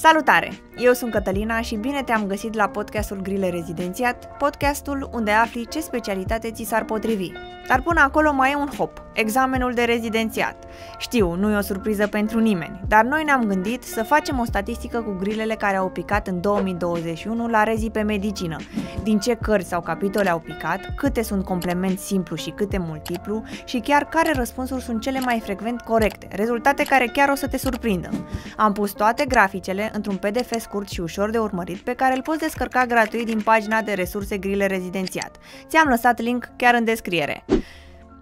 Salutare! Eu sunt Cătălina și bine te-am găsit la podcastul Grile Rezidențiat, podcastul unde afli ce specialitate ți s-ar potrivi. Dar până acolo mai e un hop, examenul de rezidențiat. Știu, nu e o surpriză pentru nimeni, dar noi ne-am gândit să facem o statistică cu grilele care au picat în 2021 la rezi pe medicină. Din ce cărți sau capitole au picat, câte sunt complement simplu și câte multiplu și chiar care răspunsuri sunt cele mai frecvent corecte, rezultate care chiar o să te surprindă. Am pus toate graficele într-un PDF scurt și ușor de urmărit pe care îl poți descărca gratuit din pagina de resurse grile rezidențiat. Ți-am lăsat link chiar în descriere.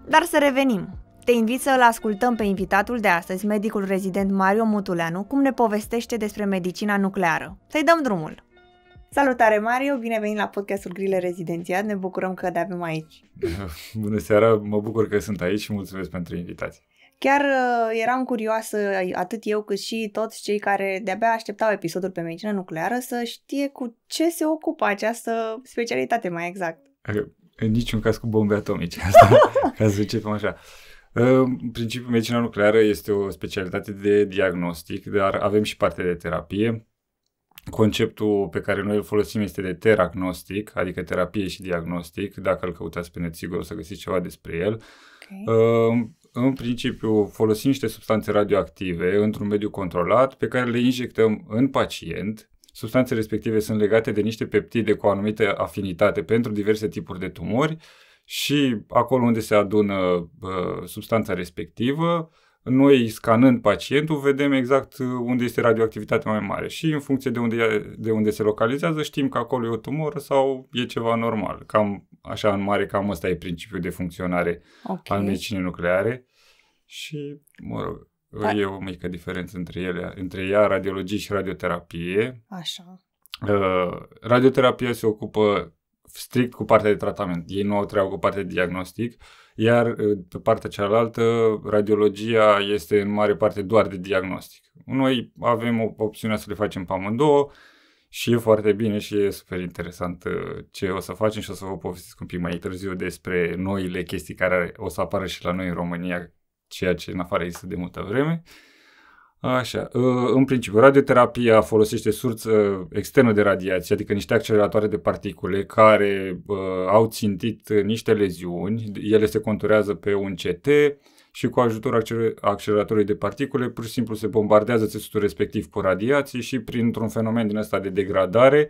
Dar să revenim. Te invit să-l ascultăm pe invitatul de astăzi, medicul rezident Mario Mutuleanu, cum ne povestește despre medicina nucleară. Să-i dăm drumul! Salutare Mario, bine venit la podcastul Grile Rezidențiat, ne bucurăm că te avem aici. Bună seara, mă bucur că sunt aici și mulțumesc pentru invitație. Chiar uh, eram curioasă, atât eu cât și toți cei care de-abia așteptau episodul pe medicină nucleară, să știe cu ce se ocupă această specialitate mai exact. Adică, în niciun caz cu bombe atomice, asta, ca să începem așa. Uh, în principiu, medicina nucleară este o specialitate de diagnostic, dar avem și parte de terapie. Conceptul pe care noi îl folosim este de teragnostic, adică terapie și diagnostic. Dacă îl căutați pe net, sigur o să găsiți ceva despre el. Okay. Uh, în principiu folosim niște substanțe radioactive într-un mediu controlat pe care le injectăm în pacient. Substanțele respective sunt legate de niște peptide cu o anumită afinitate pentru diverse tipuri de tumori și acolo unde se adună uh, substanța respectivă, noi scanând pacientul vedem exact uh, unde este radioactivitatea mai mare și în funcție de unde, e, de unde se localizează știm că acolo e o tumoră sau e ceva normal. Cam așa în mare, cam ăsta e principiul de funcționare okay. al medicinii nucleare și, mă rog, da. e o mică diferență între ele, între ea, radiologie și radioterapie. Așa. Uh, radioterapia se ocupă strict cu partea de tratament. Ei nu au treabă cu partea de diagnostic. Uh, iar uh, pe partea cealaltă, radiologia este în mare parte doar de diagnostic. Noi avem o opțiunea să le facem pe amândouă și e foarte bine și e super interesant uh, ce o să facem și o să vă povestesc un pic mai târziu despre noile chestii care o să apară și la noi în România, ceea ce în afară există de multă vreme. Uh, Așa. Ă, în principiu, radioterapia folosește surță externă de radiație, adică niște acceleratoare de particule care uh, au țintit niște leziuni. Ele se conturează pe un CT și cu ajutorul acceleratorului de particule, pur și simplu se bombardează țesutul respectiv cu radiații și printr-un fenomen din ăsta de degradare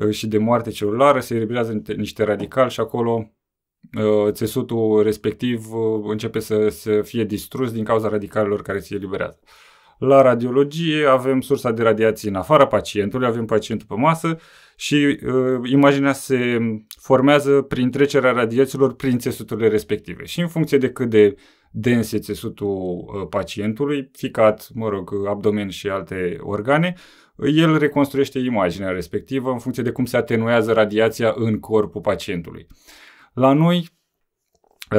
ă, și de moarte celulară se eliberează niște radicali și acolo țesutul respectiv începe să, să fie distrus din cauza radicalelor care se eliberează. La radiologie avem sursa de radiații în afara pacientului, avem pacientul pe masă și uh, imaginea se formează prin trecerea radiațiilor prin țesuturile respective. Și în funcție de cât de dens e țesutul uh, pacientului, ficat, mă rog, abdomen și alte organe, el reconstruiește imaginea respectivă în funcție de cum se atenuează radiația în corpul pacientului. La noi,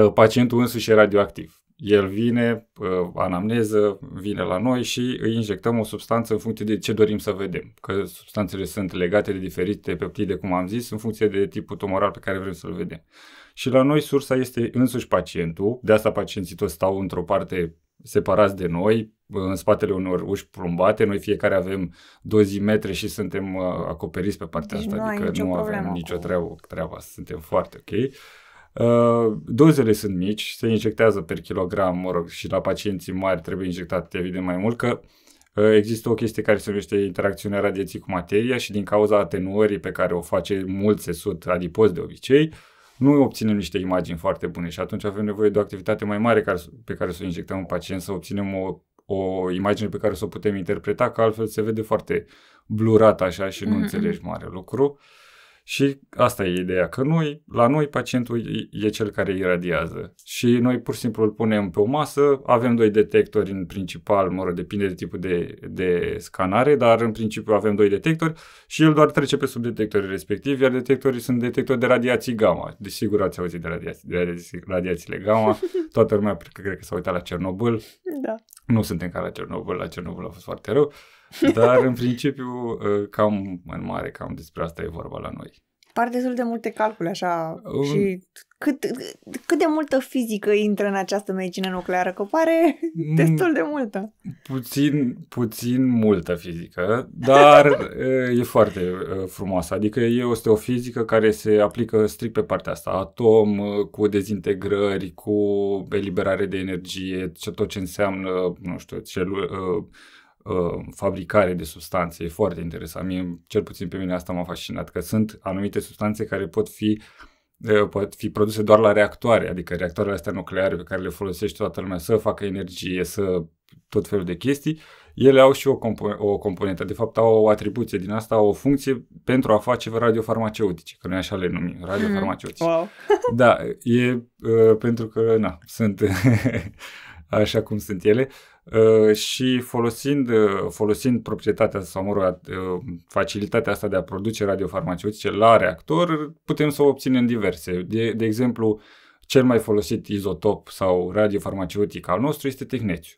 uh, pacientul însuși e radioactiv el vine, anamneză, vine la noi și îi injectăm o substanță în funcție de ce dorim să vedem. Că substanțele sunt legate de diferite peptide, cum am zis, în funcție de tipul tumoral pe care vrem să-l vedem. Și la noi sursa este însuși pacientul, de asta pacienții toți stau într-o parte separați de noi, în spatele unor uși plumbate. Noi fiecare avem dozimetre și suntem uh, acoperiți pe partea deci asta, adică nu avem nicio treabă, treaba, suntem foarte ok. Uh, dozele sunt mici, se injectează per kilogram, mă rog, și la pacienții mari trebuie injectat evident mai mult, că uh, există o chestie care se numește interacțiunea radiației cu materia și din cauza atenuării pe care o face mult țesut adipos de obicei, nu obținem niște imagini foarte bune și atunci avem nevoie de o activitate mai mare pe care să o injectăm în pacient, să obținem o, o imagine pe care să o putem interpreta, că altfel se vede foarte blurat așa și nu mm-hmm. înțelegi mare lucru. Uh, și asta e ideea, că noi, la noi pacientul e cel care iradiază și noi pur și simplu îl punem pe o masă, avem doi detectori în principal, mă rog, depinde de tipul de, de scanare, dar în principiu avem doi detectori și el doar trece pe sub detectorii respectivi, iar detectorii sunt detectori de radiații gamma. Desigur ați auzit de radiații, de radiații, radiațiile gamma, toată lumea cred că s-a uitat la Cernobâl. Da. Nu suntem ca la Cernobâl, la Cernobâl a fost foarte rău. Uh, dar, în principiu, ă, cam în mare, cam despre asta e vorba la noi. Par destul de multe calcule, așa, um, și cât, cât de multă fizică intră în această medicină nucleară, că pare mm. destul de multă. Puțin, puțin multă fizică, dar ă, e foarte ă, frumoasă. Adică este o fizică care se aplică strict pe partea asta. Atom cu dezintegrări, cu eliberare de energie, tot ce înseamnă, nu știu, celul, uh, fabricare de substanțe. E foarte interesant. Mie, cel puțin pe mine asta m-a fascinat, că sunt anumite substanțe care pot fi uh, pot fi produse doar la reactoare, adică reactoarele astea nucleare pe care le folosește toată lumea să facă energie, să tot felul de chestii, ele au și o, compo- o componentă, de fapt au o atribuție din asta, o funcție pentru a face radiofarmaceutice, că noi așa le numim, mhm. radiofarmaceutice. Mm, wow. da, e uh, pentru că, na, sunt așa cum sunt ele. Uh, Uh, și folosind, uh, folosind proprietatea sau, mă rog, uh, facilitatea asta de a produce radiofarmaceutice la reactor, putem să obținem diverse. De, de exemplu, cel mai folosit izotop sau radiofarmaceutic al nostru este tehnețiu.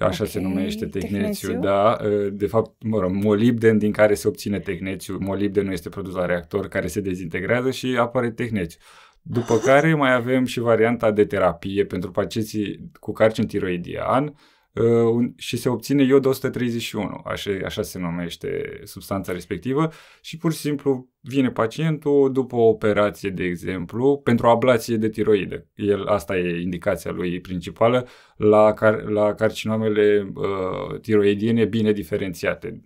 Așa okay. se numește tehnețiu, da. De fapt, mă rog, molibden din care se obține tehnețiu. Molibdenul este produs la reactor care se dezintegrează și apare tehnețiu. După care mai avem și varianta de terapie pentru pacienții cu carcin tiroidian, Uh, și se obține iod 131, așa, așa se numește substanța respectivă și pur și simplu vine pacientul după o operație, de exemplu, pentru ablație de tiroide, El, asta e indicația lui principală la, car, la carcinomele uh, tiroidiene bine diferențiate.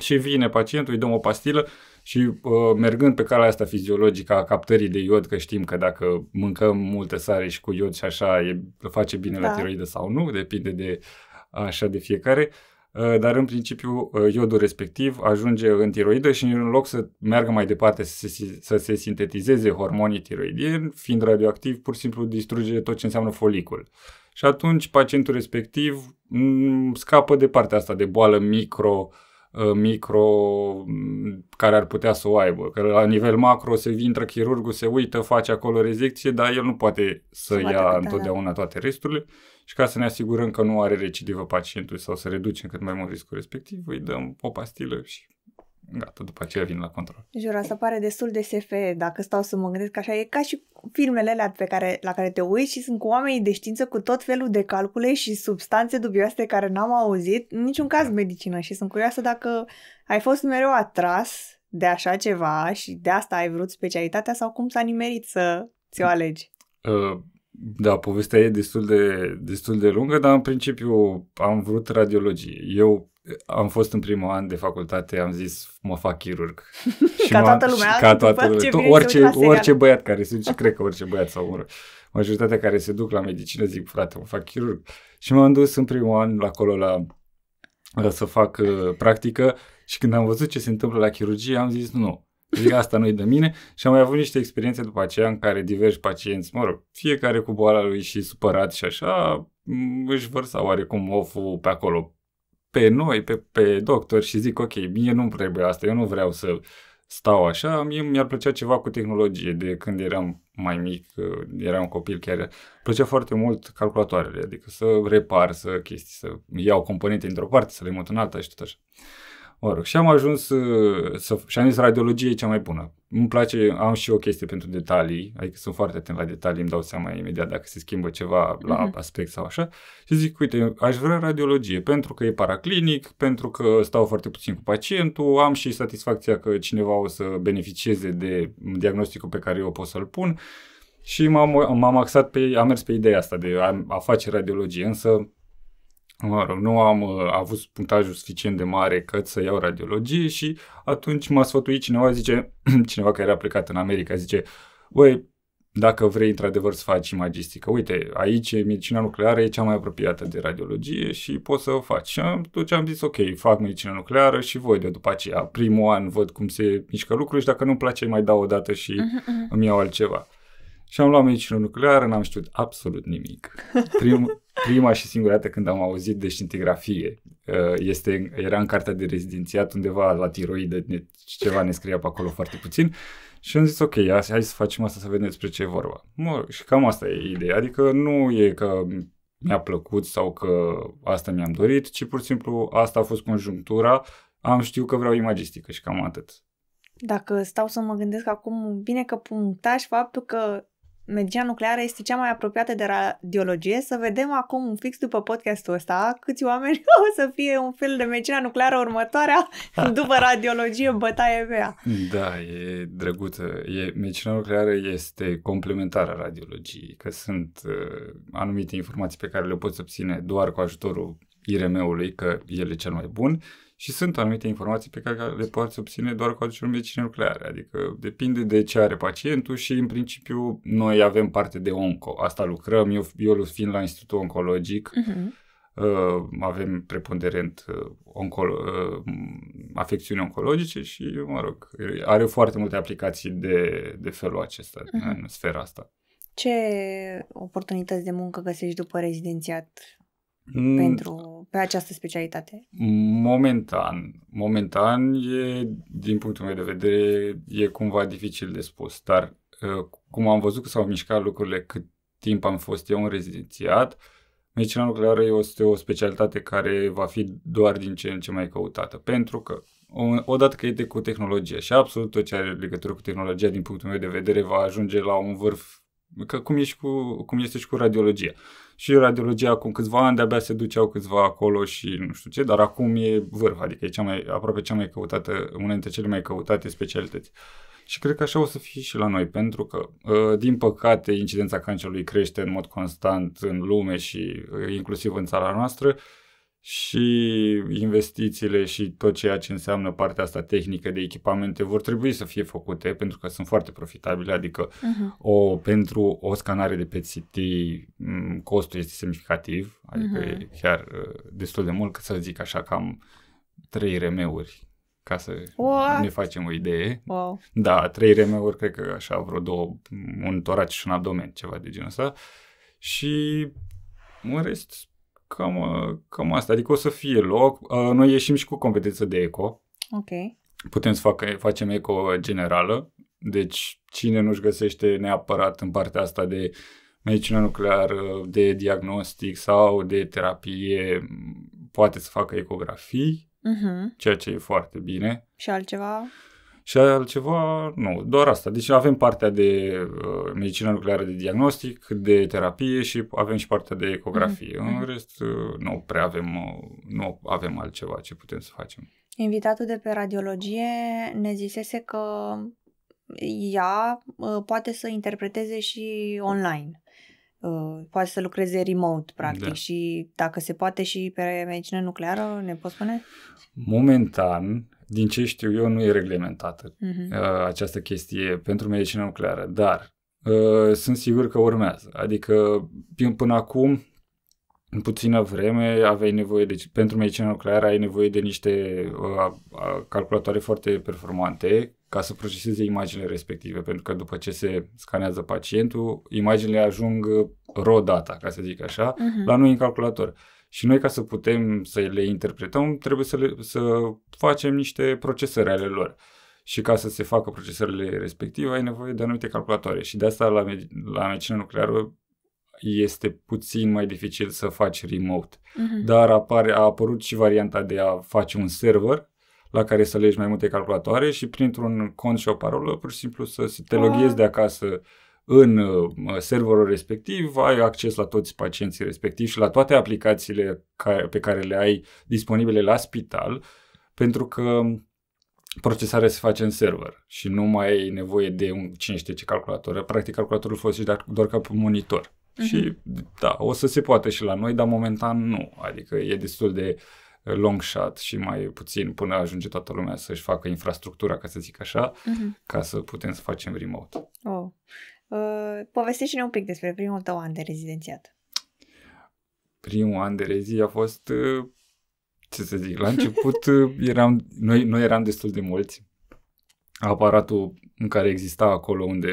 Și vine pacientul, îi dăm o pastilă, uh, și uh, mergând pe calea asta fiziologică a captării de iod, că știm că dacă mâncăm multă sare și cu iod și așa, e, face bine da. la tiroidă sau nu, depinde de așa de fiecare, uh, dar în principiu uh, iodul respectiv ajunge în tiroidă și în loc să meargă mai departe să se, să se sintetizeze hormonii tiroidieni, fiind radioactiv, pur și simplu distruge tot ce înseamnă folicul. Și atunci pacientul respectiv m- mm, scapă de partea asta de boală micro- Uh, micro mm, care ar putea să o aibă. Că la nivel macro se intră chirurgul, se uită, face acolo rezecție, dar el nu poate să ia da. întotdeauna toate resturile și ca să ne asigurăm că nu are recidivă pacientul sau să reducem cât mai mult riscul respectiv, îi dăm o pastilă și gata, după aceea vin la control. Jura, asta pare destul de SF, dacă stau să mă gândesc așa, e ca și filmele alea pe care, la care te uiți și sunt cu oamenii de știință cu tot felul de calcule și substanțe dubioase care n-am auzit, în niciun caz da. medicină și sunt curioasă dacă ai fost mereu atras de așa ceva și de asta ai vrut specialitatea sau cum s-a nimerit să ți-o hm. alegi? Uh, da, povestea e destul de, destul de lungă, dar în principiu am vrut radiologie. Eu am fost în primul an de facultate, am zis, mă fac chirurg. și ca toată lumea. Și ca toată lumea. Tu, orice, orice băiat care se duce, cred că orice băiat sau majoritatea care se duc la medicină, zic, frate, mă fac chirurg. Și m-am dus în primul an la acolo la, la să fac uh, practică și când am văzut ce se întâmplă la chirurgie, am zis, nu, Zic, asta nu-i de mine și am mai avut niște experiențe după aceea în care diversi pacienți, mă rog, fiecare cu boala lui și supărat și așa, își vărsa oarecum oful pe acolo, pe noi, pe, pe doctor și zic, ok, mie nu-mi trebuie asta, eu nu vreau să stau așa, mie mi-ar plăcea ceva cu tehnologie, de când eram mai mic, uh, eram copil chiar, plăcea foarte mult calculatoarele, adică să repar, să chestii, să iau componente într-o parte, să le mut în alta și tot așa. Mă rog, și am ajuns uh, să, și am zis radiologie e cea mai bună. Îmi place, am și o chestie pentru detalii, adică sunt foarte atent la detalii, îmi dau seama imediat dacă se schimbă ceva la mm-hmm. aspect sau așa. Și zic, uite, aș vrea radiologie pentru că e paraclinic, pentru că stau foarte puțin cu pacientul, am și satisfacția că cineva o să beneficieze de diagnosticul pe care eu pot să-l pun. Și m-am, m-am axat pe, am mers pe ideea asta de a, a face radiologie, însă mă rog, nu am uh, avut punctajul suficient de mare ca să iau radiologie și atunci m-a sfătuit cineva, zice, cineva care era plecat în America, zice, băi, dacă vrei într-adevăr să faci magistică, uite, aici medicina nucleară e cea mai apropiată de radiologie și poți să o faci. Și atunci am zis, ok, fac medicina nucleară și voi de după aceea, primul an văd cum se mișcă lucrurile și dacă nu-mi place mai dau o dată și uh-huh. îmi iau altceva. Și am luat medicină nucleară, n-am știut absolut nimic. Prim, prima și singura dată când am auzit de scintigrafie uh, este, era în cartea de rezidențiat undeva la tiroidă, ceva ne scria pe acolo foarte puțin. Și am zis, ok, hai să facem asta să vedem despre ce e vorba. Mă, și cam asta e ideea. Adică nu e că mi-a plăcut sau că asta mi-am dorit, ci pur și simplu asta a fost conjunctura. Am știut că vreau imagistică și cam atât. Dacă stau să mă gândesc acum, bine că punctași faptul că medicina nucleară este cea mai apropiată de radiologie. Să vedem acum, fix după podcastul ăsta, câți oameni o să fie un fel de medicina nucleară următoarea după radiologie, bătaie pe ea. Da, e drăguță. E, medicina nucleară este complementară radiologiei, că sunt uh, anumite informații pe care le poți obține doar cu ajutorul IRM-ului, că el e cel mai bun, uh, și sunt anumite informații pe care le poți obține doar cu aducerea medicină nucleară. nucleare, adică depinde de ce are pacientul și în principiu noi avem parte de onco, asta lucrăm, eu, eu fiind la Institutul Oncologic, uh-huh. avem preponderent uh, onco- uh, afecțiuni oncologice și, mă rog, are foarte multe aplicații de, de felul acesta, uh-huh. în sfera asta. Ce oportunități de muncă găsești după rezidențiat? mm. pentru, pe această specialitate? Momentan, momentan e, din punctul meu de vedere, e cumva dificil de spus, dar uh, cum am văzut că s-au mișcat lucrurile cât timp am fost eu în rezidențiat, medicina nucleară este o specialitate care va fi doar din ce în ce mai căutată, pentru că odată că e cu tehnologie și absolut tot ce are legătură cu tehnologia din punctul meu de vedere va ajunge la un vârf, că cum, ești cu, cum este și cu radiologia și radiologia acum câțiva ani de-abia se duceau câțiva acolo și nu știu ce, dar acum e vârf, adică e cea mai, aproape cea mai căutată, una dintre cele mai căutate specialități. Și cred că așa o să fie și la noi, pentru că, ă, din păcate, incidența cancerului crește în mod constant în lume și ă, inclusiv în țara noastră și investițiile și tot ceea ce înseamnă partea asta tehnică de echipamente vor trebui să fie făcute pentru că sunt foarte profitabile, adică uh-huh. o, pentru o scanare de PET-CT costul este semnificativ, adică uh-huh. e chiar uh, destul de mult, că să zic așa, cam 3 RM-uri ca să What? ne facem o idee. Wow. Da, 3 RM-uri, cred că așa vreo două, un torac și un abdomen, ceva de genul ăsta. Și în rest, cam, cam asta. Adică o să fie loc. Uh, noi ieșim și cu competență de eco. Ok. Putem să fac, facem eco generală. Deci cine nu-și găsește neapărat în partea asta de medicină nucleară, de diagnostic sau de terapie, poate să facă ecografii, uh-huh. ceea ce e foarte bine. Și altceva? Și altceva, nu, doar asta. Deci avem partea de uh, medicină nucleară de diagnostic, de terapie și avem și partea de ecografie. Mm-hmm. În mhm. rest, uh, nu prea avem, uh, nu avem altceva ce putem să facem. Invitatul de pe radiologie ne zisese că ea uh, poate să interpreteze și online. Uh, poate să lucreze remote, practic, da. și dacă se poate și pe medicină nucleară, ne poți spune? Momentan, din ce știu eu, nu e reglementată uh-huh. această chestie pentru medicina nucleară, dar uh, sunt sigur că urmează. Adică, până acum, în puțină vreme, aveai nevoie de, pentru medicina nucleară ai nevoie de niște uh, calculatoare foarte performante ca să proceseze imaginile respective, pentru că după ce se scanează pacientul, imaginile ajung uh, raw data, ca să zic așa, uh-huh. la noi în calculator. Uh, și noi, ca să putem să le interpretăm, trebuie să, le, să facem niște procesări ale lor. Și ca să se facă procesările respective, ai nevoie de anumite calculatoare. Și de asta, la, med- la medicină nucleară, este puțin mai dificil să faci remote. Uh-huh. Dar apare, a apărut și varianta de a face un server la care să legi mai multe calculatoare și printr-un cont și o parolă, pur și simplu să te loghezi de acasă uh în serverul respectiv, ai acces la toți pacienții respectivi și la toate aplicațiile pe care le ai disponibile la spital, pentru că procesarea se face în server și nu mai ai nevoie de un cine știe ce calculator. Practic, calculatorul folosești doar, ca monitor. Uh-huh. Și da, o să se poată și la noi, dar momentan nu. Adică e destul de long shot și mai puțin până ajunge toată lumea să-și facă infrastructura, ca să zic așa, uh-huh. ca să putem să facem remote. Oh. Uh, povestește-ne un pic despre primul tău an de rezidențiat. Primul an de rezi a fost, uh, ce să zic, la început uh, eram, noi, noi eram destul de mulți. Aparatul în care exista acolo unde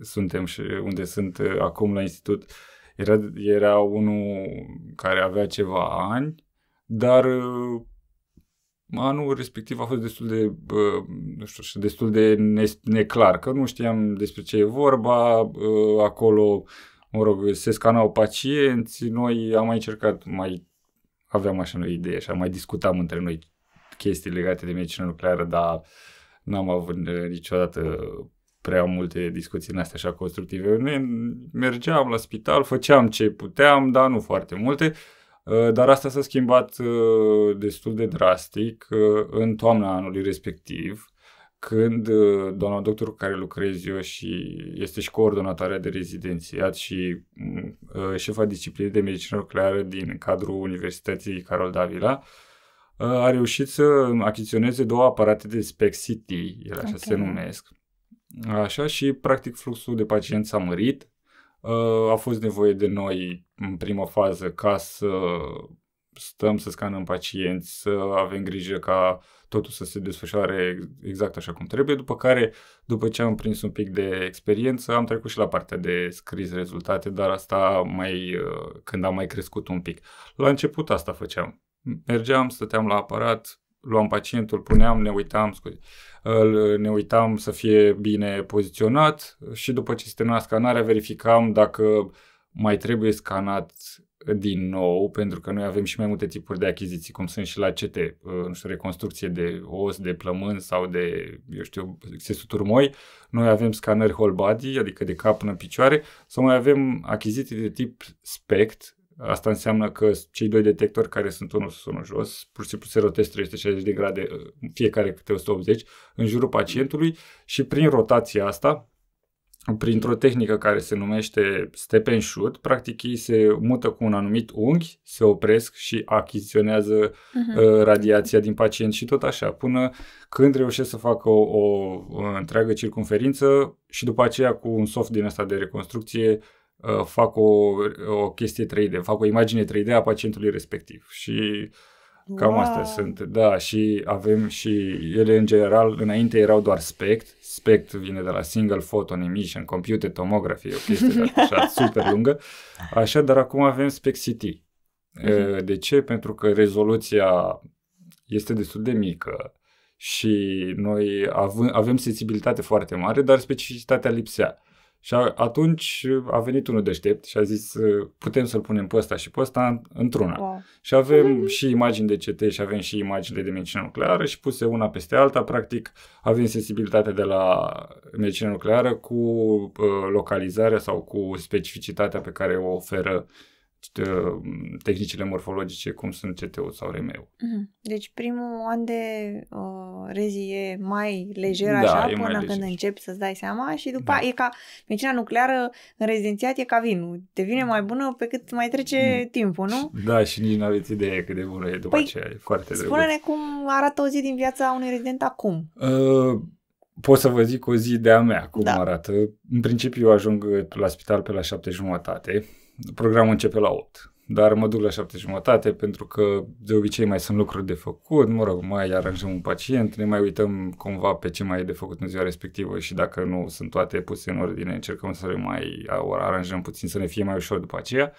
suntem și unde sunt acum la institut era, era unul care avea ceva ani, dar anul respectiv a fost destul de, nu știu, destul de neclar, că nu știam despre ce e vorba, acolo, mă rog, se scanau pacienți, noi am mai încercat, mai aveam așa noi idee, așa, mai discutam între noi chestii legate de medicină nucleară, dar n-am avut uh, niciodată prea multe discuții în astea așa constructive. Noi mergeam la spital, făceam ce puteam, dar nu foarte multe. Uh, Ă, dar asta s-a schimbat ă, destul de drastic ă, în toamna anului respectiv, când doamna doctor cu care lucrez eu și este și coordonatoarea de rezidențiat și șefa disciplinei de medicină nucleară din cadrul Universității Carol Davila, a reușit să achiziționeze două aparate de SPEC-CT, ele așa okay. se numesc, așa și practic fluxul de pacienți s-a mărit, Uh, a fost nevoie de noi în prima fază ca să stăm să scanăm pacienți, să avem grijă ca totul să se desfășoare exact așa cum trebuie, după care, după ce am prins un pic de experiență, am trecut și la partea de scris rezultate, dar asta mai uh, când am mai crescut un pic. La început asta făceam. Mergeam, stăteam la aparat, luam pacientul, puneam, ne uitam, scuze, ne uitam să fie bine poziționat și după ce se termina scanarea verificam dacă mai trebuie scanat din nou, pentru că noi avem și mai multe tipuri de achiziții, cum sunt și la CT, uh, nu știu, reconstrucție de os, de plămân sau de, eu știu, sesuturi moi. Noi avem scanări whole body, adică de cap până în picioare, sau mai avem achiziții de tip SPECT, Asta înseamnă că cei doi detectori care sunt unul sus, unul jos, pur și simplu se rotesc 360 de grade, uh, fiecare câte 180, în jurul pacientului și prin rotația asta, printr-o tehnică care se numește step and shoot, practic ei se mută cu un anumit unghi, se opresc și achiziționează uh-huh. radiația din pacient și tot așa, până când reușesc să facă o, o, o întreagă circunferință și după aceea cu un soft din asta de reconstrucție Uh, fac o, o chestie 3D, fac o imagine 3D a pacientului respectiv. Și cam wow. astea sunt. Da, și avem și ele în general, înainte erau doar SPECT. SPECT vine de la Single Photon Emission, Computed Tomography, o chestie de așa super lungă. Așa, dar acum avem SPECT-CT. Uh-huh. Mhm. De ce? Pentru că rezoluția este destul de mică și noi avem, avem sensibilitate foarte mare, dar specificitatea lipsea. Și atunci a venit unul deștept și a zis uh, putem să-l punem pe ăsta și pe ăsta într-una. Wow. Și avem mhm. și imagini de CT și avem și imagini de medicină nucleară și puse una peste alta. Practic avem sensibilitatea de la medicină nucleară cu uh, localizarea sau cu specificitatea pe care o oferă uh, Ă, tehnicile morfologice cum sunt CTO ul sau rme mhm. Deci primul an de uh, rezi e mai lejer da, așa până lejer. când începi să-ți dai seama și după da. e ca medicina nucleară în rezidențiat e ca vinul. Devine mm. mai bună pe cât mai trece mm. timpul, nu? Da, și nici nu aveți idee cât de bună e după păi, aceea. E foarte drăguț. Spune-ne cum arată o zi din viața unui rezident acum. Uh, pot să vă zic o zi de a mea cum da. arată. În principiu eu ajung la spital pe la șapte jumătate programul începe la 8, dar mă duc la 7 jumătate pentru că de obicei mai sunt lucruri de făcut, mă rog, mai aranjăm un pacient, ne mai uităm cumva pe ce mai e de făcut în ziua respectivă și dacă nu sunt toate puse în ordine, încercăm să le mai aranjăm puțin să ne fie mai ușor după aceea.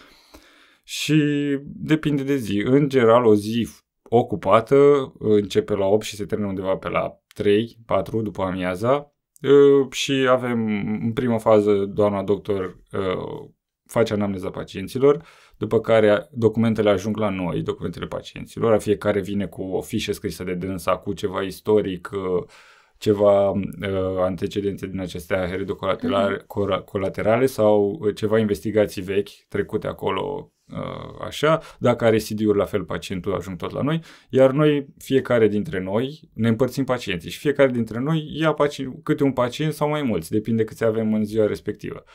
Și depinde de zi. În general, o zi ocupată uh, începe la 8 și se termină undeva pe la 3-4 după amiaza uh, și avem în prima fază doamna doctor uh, face anamneza pacienților, după care documentele ajung la noi, documentele pacienților, a fiecare vine cu o fișă scrisă de dânsa, cu ceva istoric, uh, ceva uh, antecedente din acestea heredocolaterale mhm. colaterale sau uh, ceva investigații vechi trecute acolo uh, așa, dacă are CD-uri la fel pacientul ajung tot la noi, iar noi, fiecare dintre noi, ne împărțim pacienții și fiecare dintre noi ia paci- câte un pacient sau mai mulți, depinde câți avem în ziua respectivă. Uh,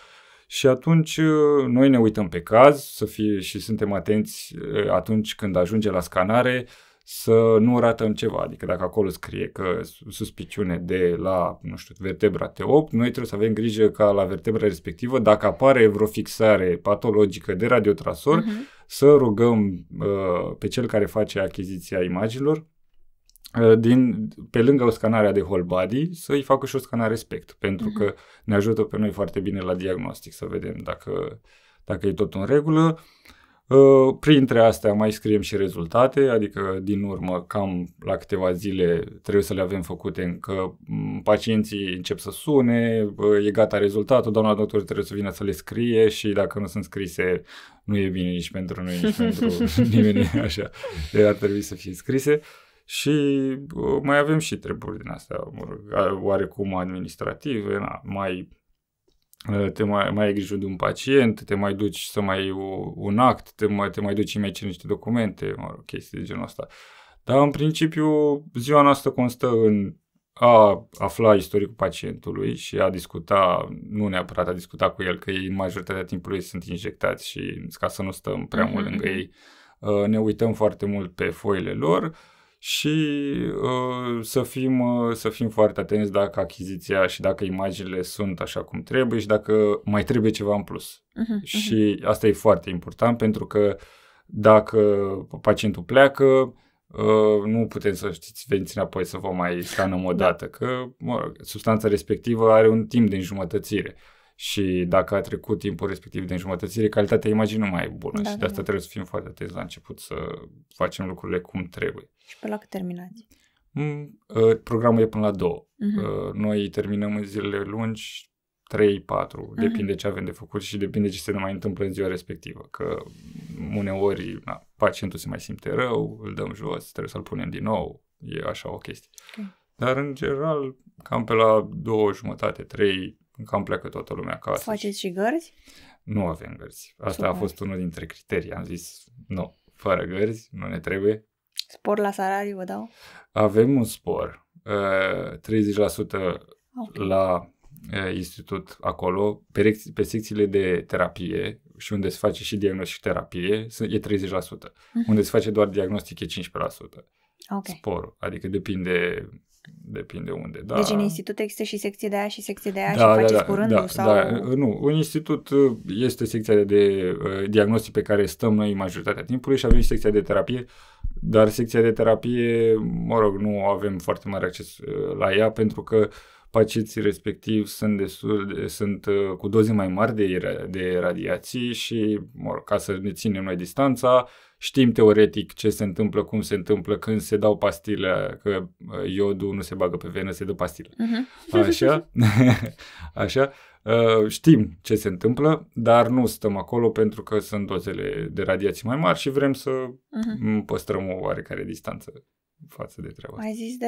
și atunci uh, noi ne uităm pe caz să fie și suntem atenți uh, atunci când ajunge la scanare să nu ratăm ceva. Adică dacă acolo scrie că suspiciune de la, nu știu, vertebra T8, noi trebuie să avem grijă ca la vertebra respectivă, dacă apare vreo fixare patologică de radiotrasor, uh-huh. să rugăm uh, pe cel care face achiziția imaginilor Uh, din, pe lângă o scanare de whole body, să-i facă și o scanare spect, pentru uh-huh. că ne ajută pe noi foarte bine la diagnostic, să vedem dacă, dacă e tot în regulă. Uh, printre astea mai scriem și rezultate, adică din urmă cam la câteva zile trebuie să le avem făcute, încă pacienții încep să sune, uh, e gata rezultatul, doamna doctor trebuie să vină să le scrie și dacă nu sunt scrise nu e bine nici pentru noi, nici pentru nimeni, așa, deci ar trebui să fie scrise. Uh, și mai avem și treburi din astea, mă rog, oarecum administrative, na, mai ă, te mai, mai ai grijă de un pacient, te mai duci să mai un act, te mai, te mai duci și mai niște documente, mă rog, chestii de genul ăsta. Dar în principiu ziua noastră constă în a afla istoricul pacientului și a discuta, nu neapărat a discuta cu el, că ei în majoritatea timpului sunt injectați și ca să nu stăm prea mhm, mult lângă mhm. ei, ă, ne uităm foarte mult pe foile lor, și uh, să, fim, uh, să fim foarte atenți dacă achiziția și dacă imaginile sunt așa cum trebuie și dacă mai trebuie ceva în plus. Uh-huh, și uh-huh. asta e foarte important pentru că dacă pacientul pleacă, Uh, nu putem să știți, veniți înapoi să vă mai scanăm o da. dată, că mă rog, substanța respectivă are un timp de înjumătățire și dacă a trecut timpul respectiv de înjumătățire, calitatea imaginii nu mai e bună da, și da, de asta da. trebuie să fim foarte atenți la început să facem lucrurile cum trebuie. Și pe la cât terminați? Mm, uh, programul e până la două. Uh-huh. Noi terminăm în zilele lungi 3-4, uh-huh. Mhm. depinde ce avem de făcut și depinde ce se mai întâmplă în ziua respectivă. Că uneori na, pacientul se mai simte rău, îl dăm jos, trebuie să-l punem din nou, e așa o chestie. Okay. Dar în general, cam pe la două jumătate, trei, cam pleacă toată lumea acasă. Faceți și gărzi? Nu avem gărzi. Asta Super. a fost unul dintre criterii. Am zis, nu, fără gărzi, nu ne trebuie. Spor la salariu vă dau? Avem un spor. 30% ă, okay. la institut acolo, pe, pe secțiile de terapie și unde se face și diagnostic și terapie, e 30%. Mhm. Unde se face doar diagnostic e 15%. Okay. Sporul. Adică depinde depinde unde. Da. Deci în institut există și secție de aia și secție de aia da, și da, faceți da, cu rândul? Da, da, sau... da, nu. În institut uh, este secția de uh, diagnostic pe care stăm noi majoritatea timpului și avem și secția de terapie, dar secția de terapie, mă rog, nu avem foarte mare acces uh, la ea pentru că pacienții respectiv sunt, destul, de, sunt cu doze mai mari de, de radiații și, mă rog, ca să ne ținem noi distanța, știm teoretic ce se întâmplă, cum se întâmplă, când se dau pastile, că uh, iodul nu se bagă pe venă, se dă pastile. Uh-huh. Așa? Așa? Uh, știm ce se întâmplă, dar nu stăm acolo pentru că sunt dozele de radiații mai mari și vrem să uh-huh. păstrăm o oarecare distanță față de treaba asta. Ai zis de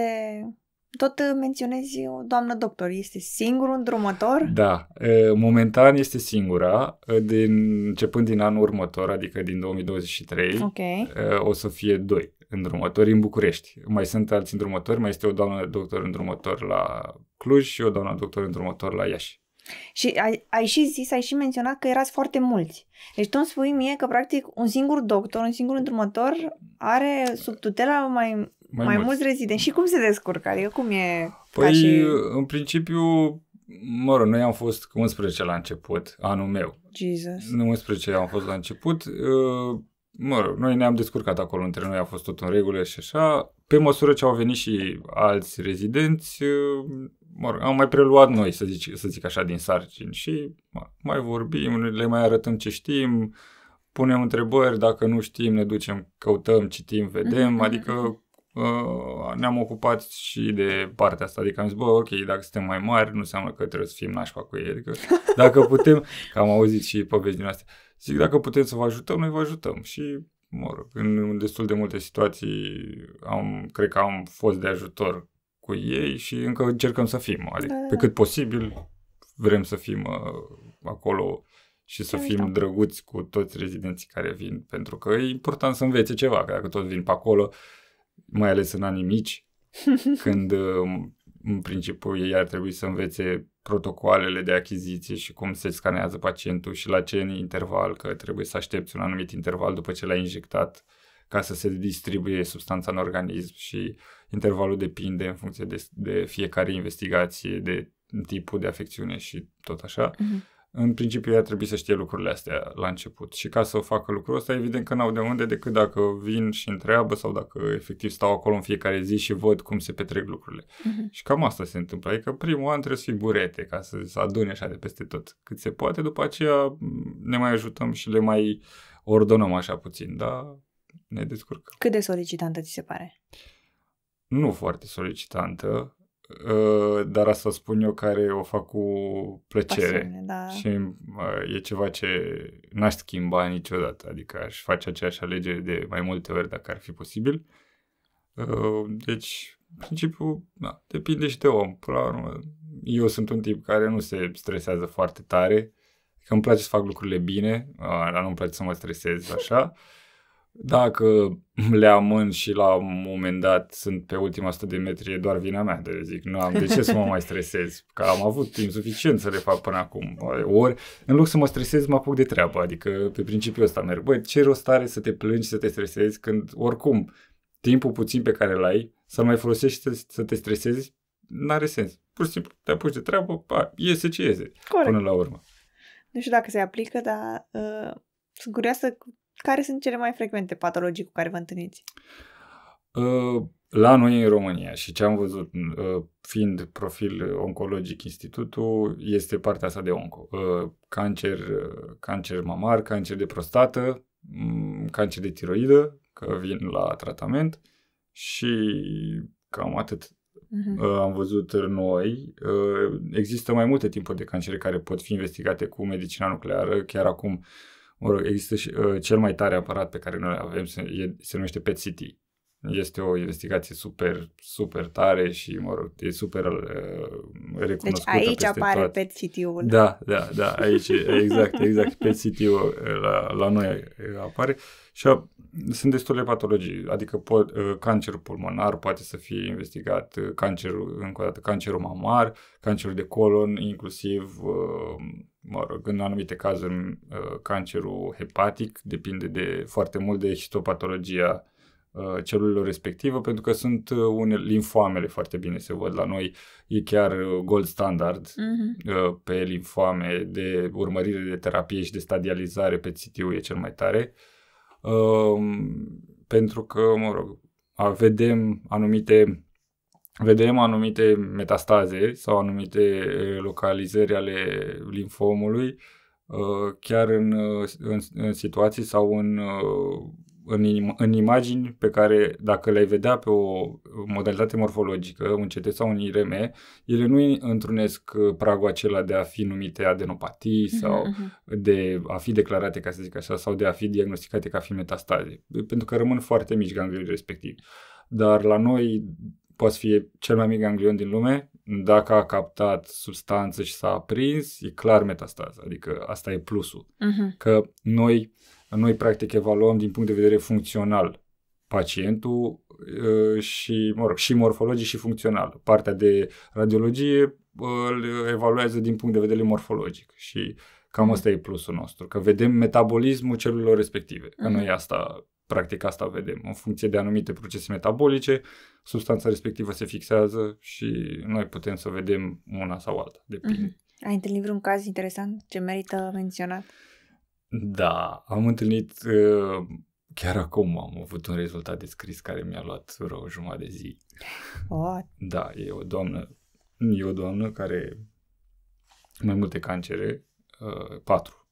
tot uh, menționezi o doamnă doctor. Este singurul îndrumător? Da, momentan este singura. Din, începând din anul următor, adică din 2023, okay. o să fie doi îndrumători în București. Mai sunt alți îndrumători, mai este o doamnă doctor îndrumător la Cluj și o doamnă doctor îndrumător la Iași. Și ai, ai și zis, ai și menționat că erați foarte mulți. Deci tu îmi spui mie că practic un singur doctor, un singur îndrumător are sub tutela mai mai, mai mulți. mulți rezidenți. Și cum se descurcă? Adică cum e Păi, ca și... în principiu, mă rog, noi am fost 11 la început, anul meu. Jesus. 11 am fost la început. Uh, mă rog, noi ne-am descurcat acolo între noi, a fost tot în regulă și așa. Pe măsură ce au venit și alți rezidenți, uh, mă rog, am mai preluat noi, să, zic, să zic așa, din sarcini și mai vorbim, le mai arătăm ce știm, punem întrebări, dacă nu știm, ne ducem, căutăm, citim, vedem, mhm. adică Uh, ne-am ocupat și de partea asta. Adică am zis, bă, ok, dacă suntem mai mari, nu înseamnă că trebuie să fim nașpa cu ei. Adică dacă putem, că am auzit și povești din astea, zic, dacă putem să vă ajutăm, noi vă ajutăm. Și, mă rog, în destul de multe situații am, cred că am fost de ajutor cu ei și încă încercăm să fim. Adică, da, da, pe da. cât posibil, vrem să fim uh, acolo și să fim uitam. drăguți cu toți rezidenții care vin, pentru că e important să învețe ceva, că dacă tot vin pe acolo, uh, mai ales în anii mici, când uh, în principiu ei ar trebui să învețe protocoalele de achiziție și cum se scanează pacientul și la ce interval, că trebuie să aștepți un anumit interval după ce l-ai injectat ca să se distribuie substanța în organism și intervalul depinde în funcție de, de fiecare investigație, de tipul de afecțiune și tot așa. Uh-huh în principiu ea trebuie să știe lucrurile astea la început. Și ca să facă lucrul ăsta, evident că n-au de unde decât dacă vin și întreabă sau dacă efectiv stau acolo în fiecare zi și văd cum se petrec lucrurile. Uh-huh. Și cam asta se întâmplă. Adică primul an trebuie să fii burete ca să, se adune așa de peste tot cât se poate. După aceea ne mai ajutăm și le mai ordonăm așa puțin, dar ne descurcăm. Cât de solicitantă ți se pare? Nu foarte solicitantă. Ă, dar asta spun eu care o fac cu plăcere Pasiune, da. și e ceva ce n-aș schimba niciodată, adică aș face aceeași alegere de mai multe ori dacă ar fi posibil. Ă, deci, în principiu, da, depinde și de om. Până la urmă, eu sunt un tip care nu se stresează foarte tare, că îmi place să fac lucrurile bine, dar nu-mi place să mă stresez așa. Dacă le amân și la un moment dat sunt pe ultima 100 de metri, e doar vina mea. De zic, nu am de ce să mă mai stresez, că am avut timp suficient să le fac până acum. Ori, în loc să mă stresez, mă apuc de treabă. Adică, pe principiul ăsta merg. Băi, ce rost are să te plângi, să te stresezi, când oricum timpul puțin pe care l ai, să mai folosești să, să te stresezi, n-are sens. Pur și simplu, te apuci de treabă, pa, iese ce iese, Corect. până la urmă. Nu știu dacă se aplică, dar uh, sunt curioasă care sunt cele mai frecvente patologii cu care vă întâlniți? Uh, la noi în România și ce am văzut uh, fiind profil oncologic institutul este partea asta de onco. Uh, cancer, cancer mamar, cancer de prostată, mm, cancer de tiroidă, că vin la tratament și cam atât. Uh-huh. Am văzut noi, există mai multe tipuri de cancere care pot fi investigate cu medicina nucleară, chiar acum uh, mă rog, există și uh, cel mai tare aparat pe care noi avem, se, e, se numește PET CT. Mm. Este o investigație super, super tare și, mă rog, e super uh, recunoscută Deci aici apare toate. PET ul Da, da, da, aici, exact, exact, PET CT-ul uh, la, la noi apare. Și uh, sunt destule patologii, adică pot, uh, cancerul pulmonar poate să fie investigat, uh, cancerul, încă o dată, cancerul mamar, cancerul de colon, inclusiv, uh, mă rog, în anumite cazuri, uh, cancerul hepatic, depinde de foarte mult de histopatologia Uh, celulelor respectivă, pentru că sunt uh, unele linfoamele foarte bine se văd la noi. E chiar uh, gold standard uh-huh. pe linfoame de urmărire de terapie și de stadializare pe CTU e cel mai tare. Um, pentru că, mă rog, vedem anumite vedem anumite metastaze sau anumite localizări ale linfomului chiar în, în, în situații sau în în, im- în imagini pe care, dacă le-ai vedea pe o modalitate morfologică, un CT sau un IRM, ele nu întrunesc uh, pragul acela de a fi numite adenopatii mhm, sau uh-huh. de a fi declarate, ca să zic așa, sau de a fi diagnosticate ca fi metastaze, pentru că rămân foarte mici ganglii respectivi. Dar la noi poate fi cel mai mic ganglion din lume, dacă a captat substanță și s-a aprins, e clar metastază, adică asta e plusul. Uh-huh. Că noi noi, practic, evaluăm din punct de vedere funcțional pacientul uh, și, mă rog, și morfologic și funcțional. Partea de radiologie îl uh, evaluează din punct de vedere morfologic și cam asta mm. e plusul nostru, că vedem metabolismul celulelor respective. Că noi mm. asta, practic asta vedem. În funcție de anumite procese metabolice, substanța respectivă se fixează și noi putem să vedem una sau alta, depinde. Mm-hmm. Ai întâlnit vreun caz interesant ce merită menționat? Uh, da, am întâlnit, ă, chiar acum am avut un rezultat de scris care mi-a luat vreo o jumătate de zi. What? Da, e o doamnă, e o doamnă care mai multe cancere, ă, patru,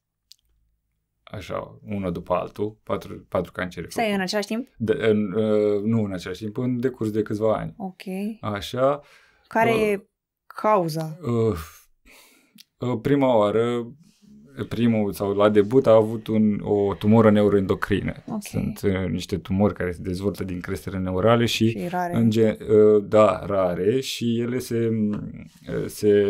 așa, una după altul, patru, patru cancere. Stai, în același timp? De, da, în, uh, nu în același timp, în decurs de câțiva ani. Ok. Așa. Care uh, e cauza? Uh, uh, prima oară primul sau la debut a avut un, o tumoră neuroendocrină. Okay. Sunt uh, niște tumori care se dezvoltă din crestere neurale și, și rare. În gen, uh, da, rare și ele se, uh, se,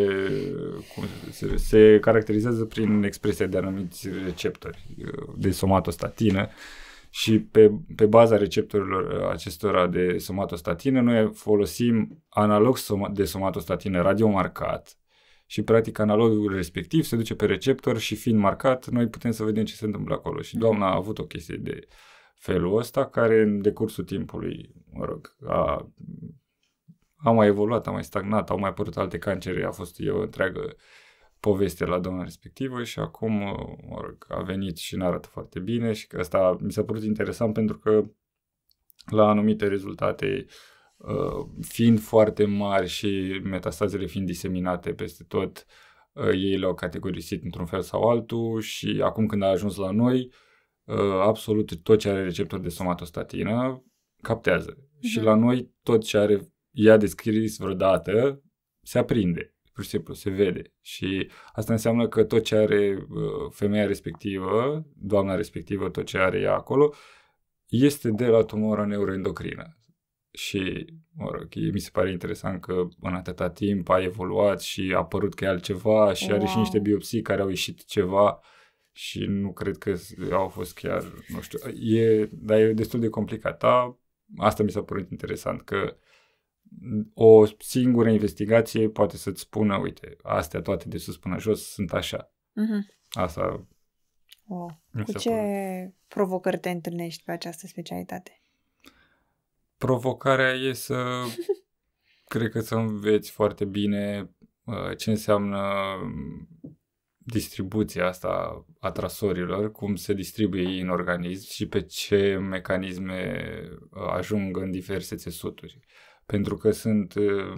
cum, se, se caracterizează prin expresia de anumiți receptori uh, de somatostatină și pe, pe baza receptorilor uh, acestora de somatostatină noi folosim analog de somatostatină radiomarcat și practic analogul respectiv se duce pe receptor și fiind marcat, noi putem să vedem ce se întâmplă acolo. Și mhm. doamna a avut o chestie de felul ăsta care în decursul timpului, mă rog, a, a mai evoluat, a mai stagnat, au mai apărut alte cancere, a fost eu întreagă poveste la doamna respectivă și acum, mă rog, a venit și nu arată foarte bine și că asta mi s-a părut interesant pentru că la anumite rezultate uh, Uh, fiind foarte mari și metastazele fiind diseminate peste tot, uh, ei le-au categorisit într-un fel sau altul și acum când a ajuns la noi, uh, absolut tot ce are receptor de somatostatină captează. Mhm. Și la noi tot ce are ea descris vreodată se aprinde, pur și simplu, se vede. Și asta înseamnă că tot ce are femeia respectivă, doamna respectivă, tot ce are ea acolo, este de la tumora neuroendocrină și, mă rog, mi se pare interesant că în atâta timp a evoluat și a apărut că e altceva și wow. are și niște biopsii care au ieșit ceva și nu cred că au fost chiar, nu știu, e, dar e destul de complicat. Da? Asta mi s-a părut interesant, că o singură investigație poate să-ți spună, uite, astea toate de sus până jos sunt așa. Mm-hmm. Asta Wow. Cu ce părut. provocări te întâlnești pe această specialitate? provocarea e să, cred că să înveți foarte bine uh, ce înseamnă mm, distribuția asta a trasorilor, cum se distribuie în organism și pe ce mecanisme uh, ajung în diverse țesuturi. Pentru că sunt, uh,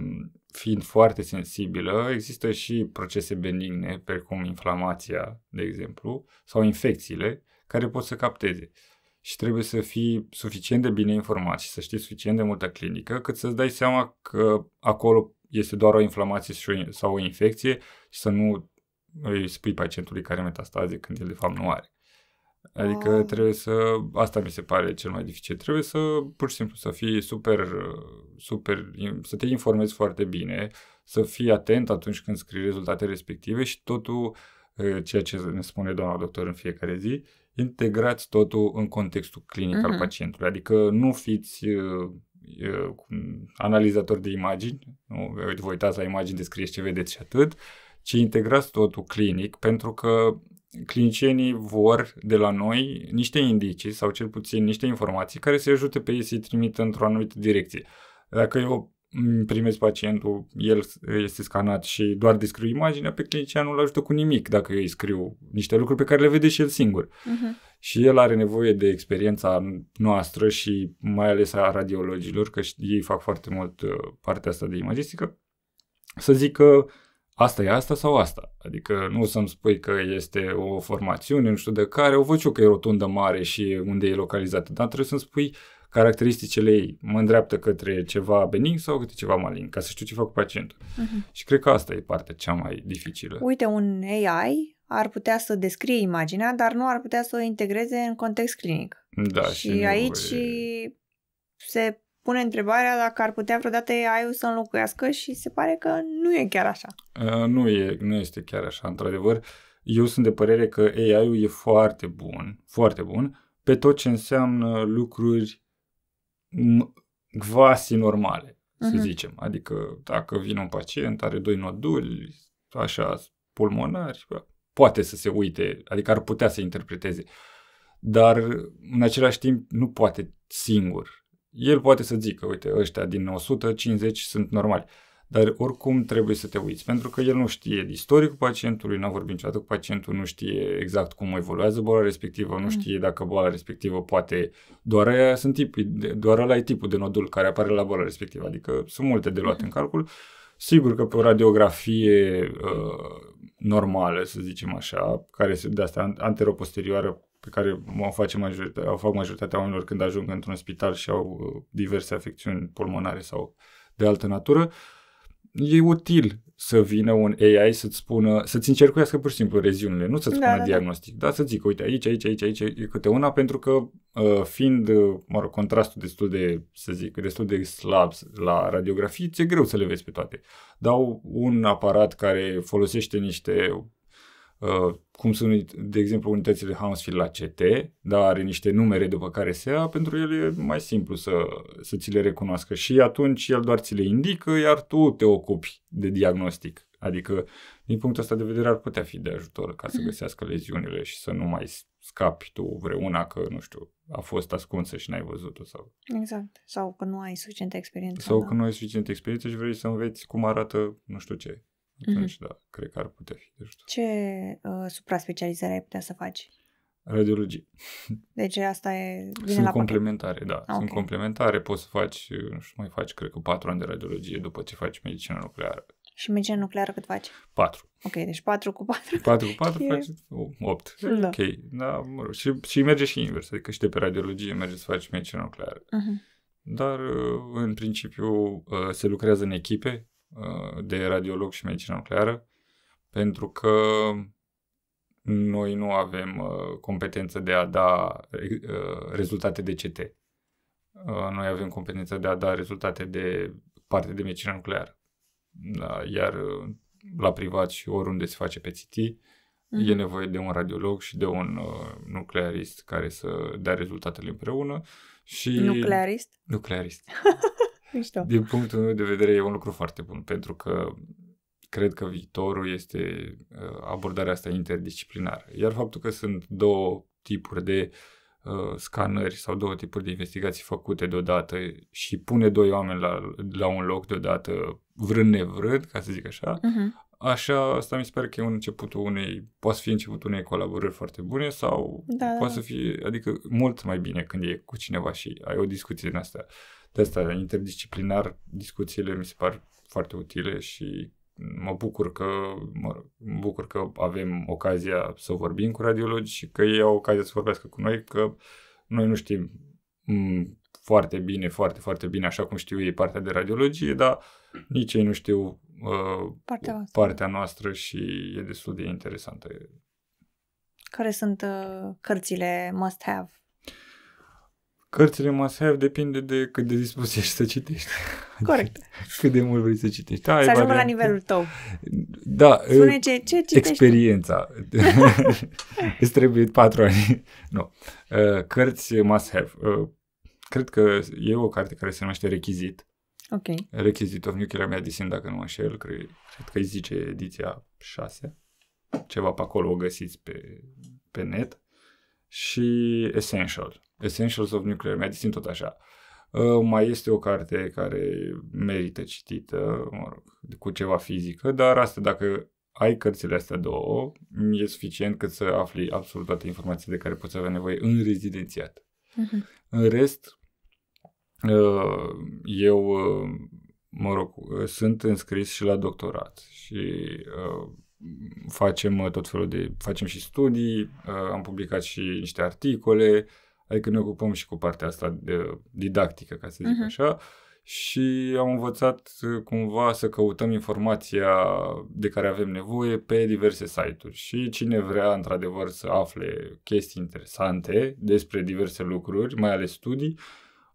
fiind foarte sensibilă, există și procese benigne, precum inflamația, de exemplu, sau infecțiile, care pot să capteze. Uh, și trebuie să fii suficient de bine informat și să știi suficient de multă clinică cât să-ți dai seama că acolo este doar o inflamație sau o infecție și să nu îi spui pacientului care are metastaze când el de fapt nu are. Adică wow. Ah. trebuie să, asta mi se pare cel mai dificil, trebuie să pur și simplu să fii super, super, să te informezi foarte bine, să fii atent atunci când scrii rezultatele respective și totul, eh, ceea ce ne spune doamna doctor în fiecare zi, integrați totul în contextul clinic uh-huh. al mhm. pacientului. Adică nu fiți uh, uh analizatori de imagini, nu, vă uitați la imagini, descrieți ce vedeți și atât, ci integrați totul clinic pentru că clinicienii vor de la noi niște indicii sau cel puțin niște informații care să ajute pe ei să-i trimită într-o anumită direcție. Dacă eu primezi pacientul, el este scanat și doar descriu imaginea, pe clinician nu l ajută cu nimic dacă îi scriu niște lucruri pe care le vede și el singur. Uh-huh. Și el are nevoie de experiența noastră și mai ales a radiologilor, că ei fac foarte mult uh, partea asta de imagistică, să zică asta e asta sau asta. Adică nu să-mi spui că este o formațiune, nu știu de care, o văciu că e rotundă mare și unde e localizată, dar trebuie să-mi spui uh, caracteristicile ei mă îndreaptă către ceva benign sau către ceva malin, ca să știu ce fac cu pacientul. Uh-huh. Și cred că asta e partea cea mai dificilă. Uite, un AI ar putea să descrie imaginea, dar nu ar putea să o integreze în context clinic. Da, și, și aici e... se pune întrebarea dacă ar putea vreodată AI-ul să înlocuiască și se pare că nu e chiar așa. Uh, nu, e, nu este chiar așa, într-adevăr. Eu sunt de părere că AI-ul e foarte bun, foarte bun, pe tot ce înseamnă lucruri vasii normale, uh-huh. să mhm. zicem. Adică dacă vine un pacient, are doi noduli, așa, pulmonari, poate să se uite, adică ar putea să interpreteze. Dar în același timp nu poate singur. El poate să zică, uite, ăștia din 150 sunt normali dar oricum trebuie să te uiți, pentru că el nu știe istoricul pacientului, n-a vorbit niciodată cu pacientul, nu știe exact cum evoluează boala respectivă, nu mm. știe dacă boala respectivă poate, doar aia sunt tipi, doar ăla e tipul de nodul care apare la boala respectivă, adică sunt multe de luat mm. în calcul. Sigur că pe o radiografie uh, normală, să zicem așa, care se de asta anteroposterioară, pe care o, face majoritatea, o fac majoritatea oamenilor când ajung într-un spital și au uh, diverse afecțiuni pulmonare sau de altă natură, uh, e util să vină un AI să-ți spună, să-ți încercuiască pur și simplu reziunile, nu să-ți da, spună da, da, diagnostic, da. dar să zic, uite, aici, aici, aici, aici, e câte una, pentru că uh, fiind, uh, mă rog, contrastul destul de, să zic, destul de slab la radiografii, ți-e greu să le vezi pe toate. Dau un aparat care folosește niște Uh, cum sunt, de exemplu, unitățile Hounsfield la CT, dar are niște numere după care se ia, pentru el e mai simplu să, să ți le recunoască și atunci el doar ți le indică, iar tu te ocupi de diagnostic. Adică, din punctul ăsta de vedere, ar putea fi de ajutor ca să mhm. găsească leziunile și să nu mai scapi tu vreuna că, nu știu, a fost ascunsă și n-ai văzut-o sau... Exact. Sau că nu ai suficientă experiență. Sau da. că nu ai suficientă experiență și vrei să înveți cum arată nu știu ce atunci mm-hmm. da, cred că ar putea fi de ajutor. Ce uh, specializare ai putea să faci? Radiologie. Deci asta e... Vine sunt la complementare, pachet. da. Ah, okay. Sunt complementare, poți să faci, nu știu, mai faci, cred că, patru ani de radiologie după ce faci medicină nucleară. Și medicină nucleară cât faci? Patru. Ok, deci patru cu patru. Patru cu patru e... faci opt. Da. Ok, da, mă rog. Și, și merge și invers, adică și de pe radiologie merge să faci medicină nucleară. Uh-huh. Dar, uh, în principiu, uh, se lucrează în echipe, Uh, de radiolog și medicină nucleară, pentru că noi nu avem uh, competență de a da uh, rezultate de CT. Noi avem competența de a da rezultate de parte de medicină nucleară. Da, iar la privat și oriunde se face pe CT, mm-hmm. e mhm. nevoie de un radiolog și de un uh, nuclearist care să dea rezultatele împreună. Și... Nuclearist? Nuclearist. Mișto. Din punctul meu de vedere e un lucru foarte bun, pentru că cred că viitorul este uh, abordarea asta interdisciplinară. Iar faptul că sunt două tipuri de uh, scanări sau două tipuri de investigații făcute deodată și pune doi oameni la, la un loc deodată, vrând nevrând, ca să zic așa, uh-huh. Așa, asta mi se pare că e un începutul unei, poate fi începutul unei colaborări foarte bune sau da, da, poate da. să fie, adică mult mai bine când e cu cineva și ai o discuție din asta de asta, interdisciplinar, discuțiile mi se par foarte utile și mă bucur că, mă, mă bucur că avem ocazia să vorbim cu radiologi și că ei au ocazia să vorbească cu noi, că noi nu știm mm, foarte bine, foarte, foarte bine, așa cum știu ei partea de radiologie, dar nici ei nu știu uh, partea, noastră. partea noastră și e destul de interesantă. Care sunt uh, cărțile must-have Cărțile must-have depinde de cât de dispus ești să citești. Corect. cât de mult vrei să citești. să ajungă la nivelul tău. Da. Spune ce, ce citești Experiența. Îți trebuie patru ani. Nu. No. Uh, cărți must-have. Uh, cred că e o carte care se numește Rechizit. Ok. Rechizit of Nuclear Medicine, dacă nu mă înșel, cred, cred că îi zice ediția 6. Ceva pe acolo o găsiți pe, pe net. Și Essential Essentials of Nuclear Medicine, tot așa. Ă, mai este o carte care merită citită, mă rog, cu ceva fizică, dar asta dacă ai cărțile astea două, e suficient cât să afli absolut toate informațiile de care poți avea nevoie în rezidențiat. Uh-huh. În rest, ă, eu, ă, mă rog, sunt înscris și la doctorat și facem tot felul de, facem și studii, am publicat și niște articole, Adică ne ocupăm și cu partea asta de, didactică, ca să zic uh-huh. așa. Și am învățat uh, cumva să căutăm informația de care avem nevoie pe diverse site-uri. Și cine vrea, într-adevăr, să afle chestii interesante despre diverse lucruri, mai ales studii,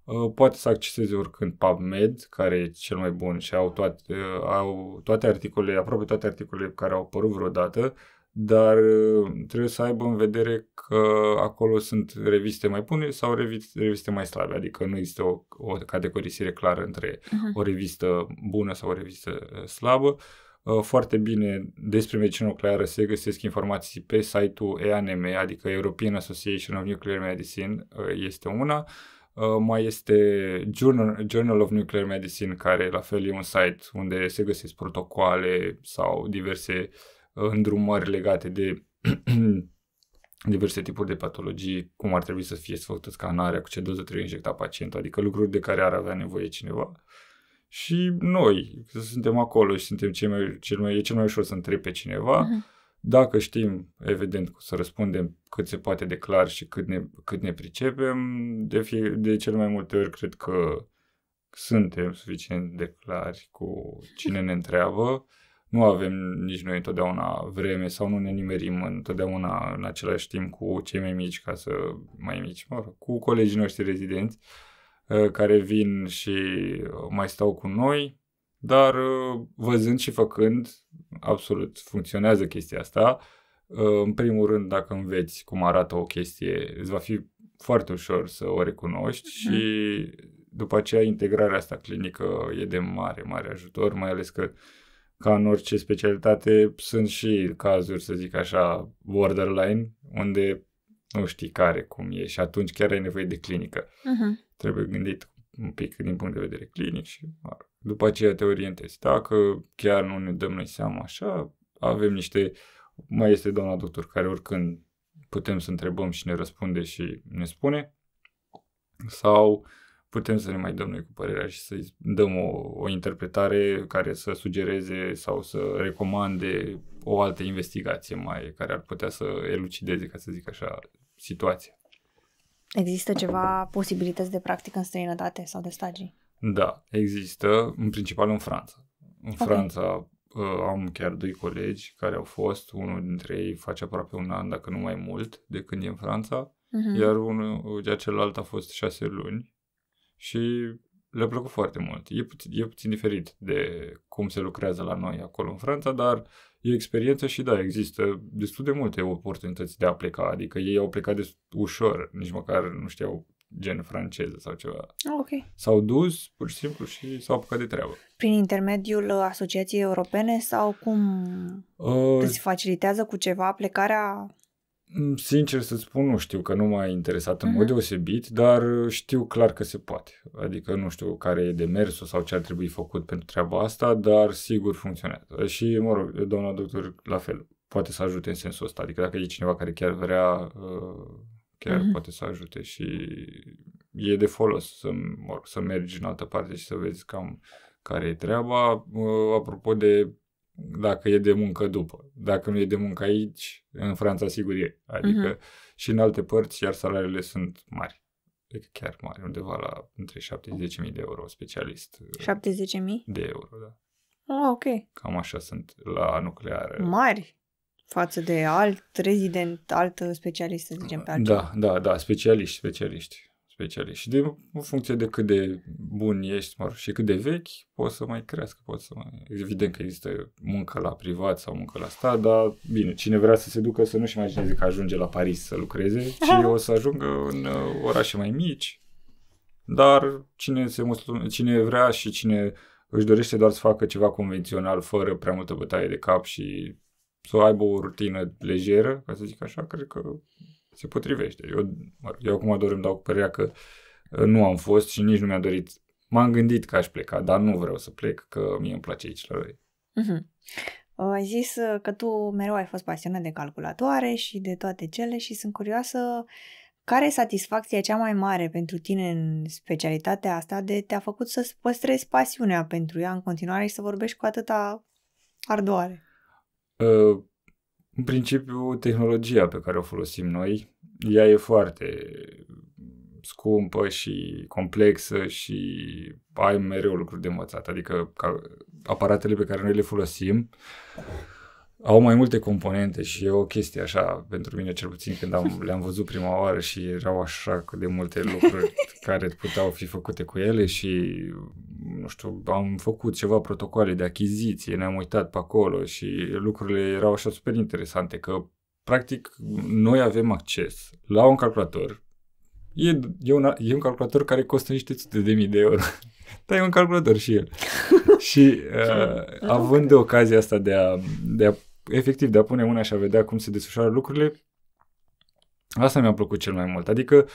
uh, poate să acceseze oricând PubMed, care e cel mai bun și au toate, uh, au toate articolele, aproape toate articolele care au apărut vreodată, dar uh, trebuie să aibă în vedere că acolo sunt reviste mai bune sau reviste mai slabe, adică nu există o, o categorisire clară între uh-huh. o revistă bună sau o revistă uh, slabă. Uh, foarte bine despre medicină nucleară se găsesc informații pe site-ul EANM, adică European Association of Nuclear Medicine, este una. Uh, mai este Journal, Journal of Nuclear Medicine, care la fel e un site unde se găsesc protocoale sau diverse uh, îndrumări legate de diverse tipuri de patologii, cum ar trebui să fie făcută scanarea, cu ce doză trebuie injectat pacientul, adică lucruri de care ar avea nevoie cineva. Și noi, că suntem acolo și suntem cei mai, cel mai, e cel mai ușor să întrebi pe cineva, uh-huh. Dacă știm, evident, să răspundem cât se poate de clar și cât ne, cât ne pricepem, de, fie, de cel mai multe ori cred că suntem suficient de clari cu cine ne întreabă nu avem nici noi întotdeauna vreme sau nu ne nimerim întotdeauna în același timp cu cei mai mici, ca să mai mici, mă rog, cu colegii noștri rezidenți ă, care vin și mai stau cu noi, dar ă, văzând și făcând, absolut funcționează chestia asta. Ă, în primul rând, dacă înveți cum arată o chestie, îți va fi foarte ușor să o recunoști mhm. și după aceea integrarea asta clinică e de mare, mare ajutor, mai ales că uh, ca în orice specialitate, sunt și cazuri, să zic așa, borderline, unde nu știi care, cum e și atunci chiar ai nevoie de clinică. Uh-huh. Trebuie gândit un pic din punct de vedere clinic și după aceea te orientezi. Dacă chiar nu ne dăm noi seama așa, avem niște, mai este doamna doctor care oricând putem să întrebăm și ne răspunde și ne spune sau uh, putem să ne mai dăm noi cu părerea și să-i dăm o, o interpretare care să sugereze sau să recomande o altă investigație mai care ar putea să elucideze, ca să zic așa, situația. Există ceva posibilități de practică în străinătate sau de stagii? Da, există, în principal în Franța. În okay. Franța uh, am chiar doi colegi care au fost, unul dintre ei face aproape un an, dacă nu mai mult, de când e în Franța, uh-huh. iar unul, iar uh, celălalt a fost șase luni și le-a plăcut foarte mult. E puțin, e puțin diferit de cum se lucrează la noi acolo în Franța, dar e experiență și da, există destul de multe oportunități de a pleca, adică ei au plecat de ușor, nici măcar nu știau gen franceză sau ceva. Ah, ok. S-au dus pur și simplu și s-au apucat de treabă. Prin intermediul asociației europene sau cum uh, îți facilitează cu ceva plecarea Mm, sincer să spun, nu știu că nu m-a interesat în uh-huh. mod mhm. deosebit, dar uh, știu clar că se poate. Adică nu știu care e demersul sau ce ar trebui făcut pentru treaba asta, dar sigur funcționează. Și, mă rog, doamna doctor, la fel, poate să ajute în sensul ăsta. Adică dacă e cineva care chiar vrea, uh, chiar uh-huh. poate să ajute și e de folos să, mă rog, să mergi în altă parte și să vezi cam care e treaba. Uh, apropo de dacă e de muncă după. Dacă nu e de muncă aici, în Franța sigur e. Adică uh-huh. și în alte părți, iar salariile sunt mari. Adică chiar mari, undeva la între 70.000 de euro specialist. 70.000? Uh, de euro, da. Oh, ok. Cam așa sunt la nucleare. Mari față de alt rezident, altă specialistă, să zicem, pe da, altceva. Da, da, da, specialiști, specialiști specialiști. Și de, în funcție de cât de bun ești mă rog, și cât de vechi, poți să mai crească, poți să mai... Evident că există muncă la privat sau muncă la stat, dar bine, cine vrea să se ducă să nu-și imagineze că ajunge la Paris să lucreze, ci o să ajungă în uh, orașe mai mici. Dar cine, se muslu... cine vrea și cine își dorește doar să facă ceva convențional, fără prea multă bătaie de cap și să aibă o rutină lejeră, ca să zic așa, cred că se potrivește. Eu, eu acum doar îmi dau cu părerea că uh, nu am fost și nici nu mi-a dorit. M-am gândit că aș pleca, dar nu vreau să plec, că mie îmi place aici la noi. Uh-huh. Ai zis uh, că tu mereu ai fost pasionat de calculatoare și de toate cele și sunt curioasă care e satisfacția cea mai mare pentru tine în specialitatea asta de te-a făcut să-ți păstrezi pasiunea pentru ea în continuare și să vorbești cu atâta ardoare? Uh, în principiu, tehnologia pe care o folosim noi, ea e foarte scumpă și complexă și ai mereu lucruri de învățat. Adică ca aparatele pe care noi le folosim au mai multe componente și e o chestie așa, pentru mine cel puțin când am, le-am văzut prima oară și erau așa de multe lucruri care puteau fi făcute cu ele și nu știu, am făcut ceva protocoale de achiziție, ne-am uitat pe acolo și lucrurile erau așa super interesante că practic noi avem acces la un calculator. E, e, un, e un calculator care costă niște sute de mii de euro. Dar e un calculator și el. și uh, având de ocazia asta de a, de a, efectiv, de a pune una și a vedea cum se desfășoară lucrurile, asta mi-a plăcut cel mai mult. Adică uh,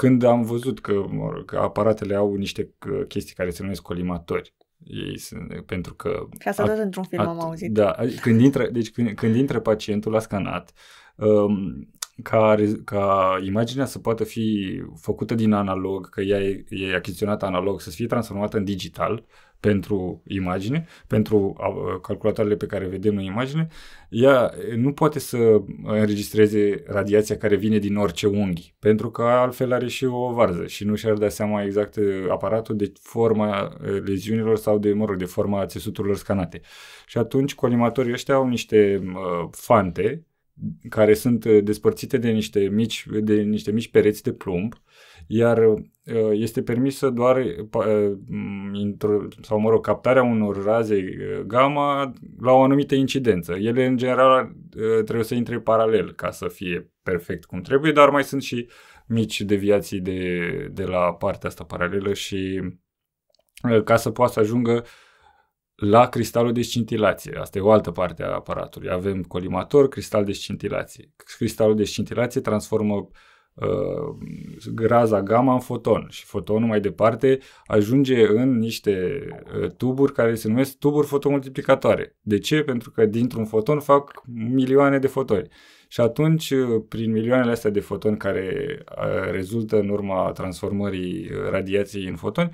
când am văzut că, mă rog, aparatele au niște chestii care se numesc colimatori, ei sunt, pentru că... Ca să dat într-un film at, am auzit. Da, când intră, deci când, când intră pacientul la scanat, um, ca, ca imaginea să poată fi făcută din analog, că ea e, e achiziționată analog, să fie transformată în digital pentru imagine, pentru calculatoarele pe care vedem în imagine, ea nu poate să înregistreze radiația care vine din orice unghi, pentru că altfel are și o varză și nu și-ar da seama exact uh, aparatul de forma uh, leziunilor sau de, mă rog, de forma țesuturilor scanate. Și atunci colimatorii ăștia au niște uh, fante care sunt uh, despărțite de niște mici, de niște mici pereți de plumb, iar uh, este permisă doar uh, sau, mă rog, captarea unor raze gamma la o anumită incidență. Ele, în general, trebuie să intre paralel ca să fie perfect cum trebuie, dar mai sunt și mici deviații de, de la partea asta paralelă și ca să poată să ajungă uh, la cristalul de scintilație. Asta e o altă parte a aparatului. Avem colimator, cristal de scintilație. Cristalul de scintilație transformă uh, graza gamma în foton și fotonul mai departe ajunge în niște uh, tuburi care se numesc tuburi fotomultiplicatoare. De ce? Pentru că dintr-un foton fac milioane de fotoni. Și atunci, uh, prin milioanele astea de fotoni care uh, rezultă în urma transformării uh, radiației în fotoni,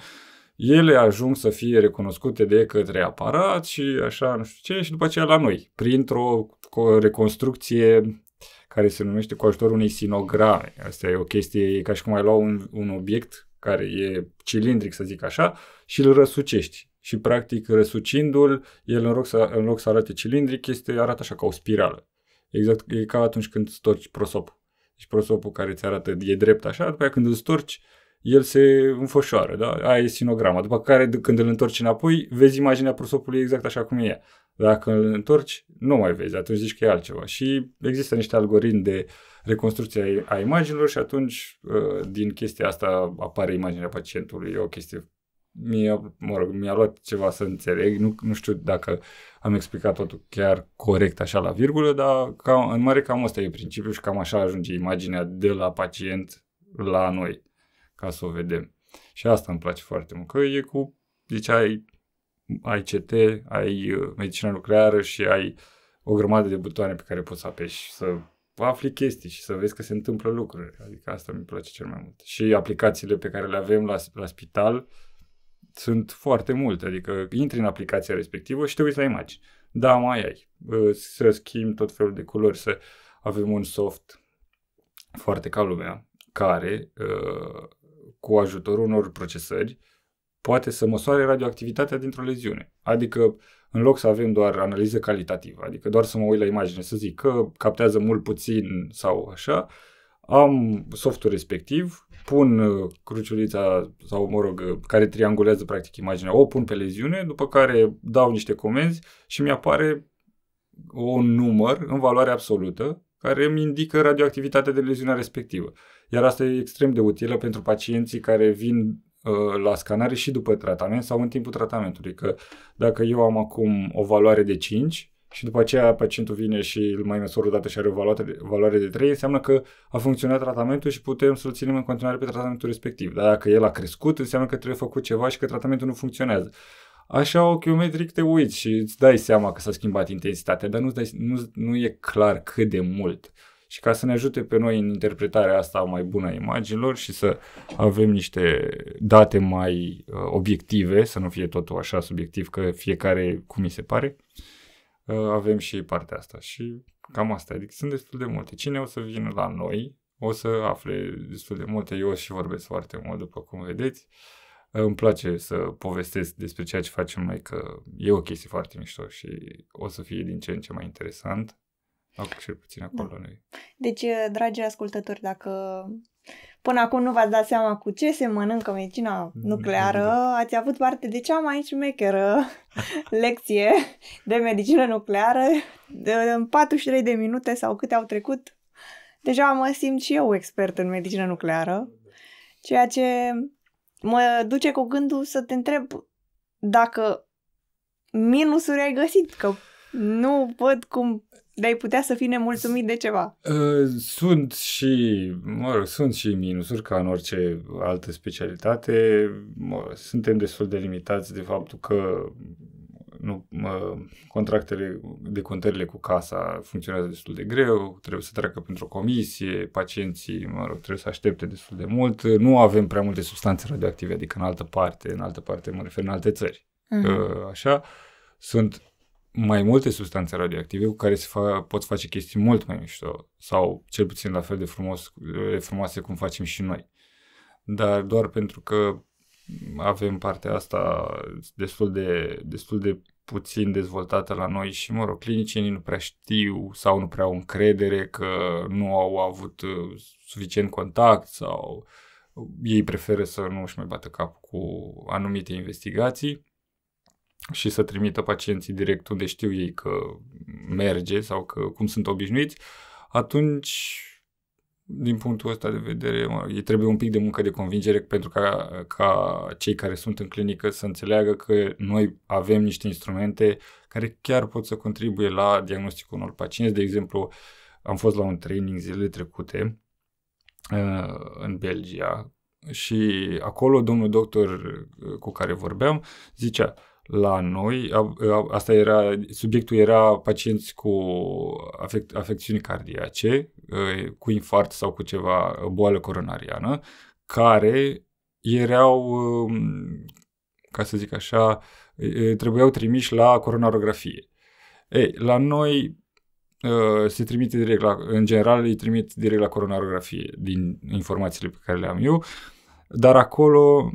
ele ajung să fie recunoscute de către aparat și așa, nu știu ce, și după aceea la noi, printr-o reconstrucție care se numește cu ajutorul unei sinograme. Asta e o chestie, e ca și cum ai lua un, un obiect care e cilindric, să zic așa, și îl răsucești. Și practic răsucindu-l, el în loc să, în loc să arate cilindric, este arată așa ca o spirală. Exact, e ca atunci când storci prosopul. Deci prosopul care ți arată e drept așa, după aceea când îl storci, el se înfășoară, da? Aia e sinograma. După care, când îl întorci înapoi, vezi imaginea prosopului exact așa cum e. Dacă îl întorci, nu mai vezi, atunci zici că e altceva. Și există niște algoritmi de reconstrucție a imaginilor și atunci, ă, din chestia asta, apare imaginea pacientului. E o chestie mi-a, mă rog, mi-a luat ceva să înțeleg, nu, nu știu dacă am explicat totul chiar corect așa la virgulă, dar cam, în mare cam asta e principiul și cam așa ajunge imaginea de la pacient la noi ca să o vedem. Și asta îmi place foarte mult, că e cu, deci ai, ai CT, ai uh, medicina nucleară și ai o grămadă de butoane pe care poți să apeși și să afli chestii și să vezi că se întâmplă lucruri. Adică asta mi place cel mai mult. Și aplicațiile pe care le avem la, la spital sunt foarte multe. Adică intri în aplicația respectivă și te uiți la imagini. Da, mai ai. Uh, să schimbi tot felul de culori, să avem un soft foarte ca lumea, care uh, cu ajutorul unor procesări, poate să măsoare radioactivitatea dintr-o leziune. Adică, în loc să avem doar analiză calitativă, adică doar să mă uit la imagine, să zic că captează mult puțin sau așa, am softul respectiv, pun uh, cruciulița sau, mă rog, uh, care triangulează practic imaginea, o pun pe leziune, după care dau niște comenzi și mi apare un număr în valoare absolută care îmi indică radioactivitatea de leziunea respectivă. Iar asta e extrem de utilă pentru pacienții care vin uh, la scanare și după tratament sau în timpul tratamentului. Că dacă eu am acum o valoare de 5 și după aceea pacientul vine și îl mai măsor o dată și are o valoare de, valoare de 3, înseamnă că a funcționat tratamentul și putem să-l ținem în continuare pe tratamentul respectiv. Dar dacă el a crescut, înseamnă că trebuie făcut ceva și că tratamentul nu funcționează așa ochiometric te uiți și îți dai seama că s-a schimbat intensitatea, dar nu, dai, nu, nu e clar cât de mult. Și ca să ne ajute pe noi în interpretarea asta mai bună a imaginilor și să avem niște date mai uh, obiective, să nu fie totul așa subiectiv, că fiecare cum mi se pare, uh, avem și partea asta. Și cam asta, adică sunt destul de multe. Cine o să vină la noi o să afle destul de multe, eu și vorbesc foarte mult, după cum vedeți. Uh, îmi place să povestesc despre ceea ce facem noi, că e o chestie foarte mișto și o să fie din ce în ce mai interesant. Acum și puțin da. acolo da. noi. Deci, dragi ascultători, dacă până acum nu v-ați dat seama cu ce se mănâncă medicina nucleară, ați avut parte de cea mai șmecheră lecție de medicină nucleară. În 43 de minute sau câte au trecut, deja mă simt și eu expert în medicină nucleară, ceea ce mă duce cu gândul să te întreb dacă minusuri ai găsit, că nu văd cum de-ai putea să fii nemulțumit de ceva. Ă, sunt și, mă rog, sunt și minusuri, ca în orice altă specialitate. Mă, suntem destul de limitați de faptul că nu, contractele de contările cu casa funcționează destul de greu, trebuie să treacă printr-o comisie, pacienții, mă rog, trebuie să aștepte destul de mult, nu avem prea multe substanțe radioactive, adică în altă parte, în altă parte, mă refer în alte țări. Uh-huh. Așa, sunt mai multe substanțe radioactive cu care se fa- pot face chestii mult mai mișto sau cel puțin la fel de, frumos, de frumoase cum facem și noi. Dar doar pentru că avem partea asta destul de, destul de puțin dezvoltată la noi și, mă rog, clinicienii nu prea știu sau nu prea au încredere că nu au avut uh, suficient contact sau uh, ei preferă să nu își mai bată cap cu anumite investigații și să trimită pacienții direct unde știu ei că merge sau că cum sunt obișnuiți, atunci din punctul ăsta de vedere, mă, e trebuie un pic de muncă de convingere pentru ca, ca cei care sunt în clinică să înțeleagă că noi avem niște instrumente care chiar pot să contribuie la diagnosticul unor pacienți. De exemplu, am fost la un training zilele trecute uh, în Belgia și acolo domnul doctor uh, cu care vorbeam zicea, la noi, asta era, subiectul era pacienți cu afect, afecțiuni cardiace, ă, cu infarct sau cu ceva boală coronariană, care erau, um, ca să zic așa, trebuiau trimiși la coronarografie. Ei, la noi ă, se trimite direct la, în general îi trimit direct la coronarografie din informațiile pe care le am eu, dar acolo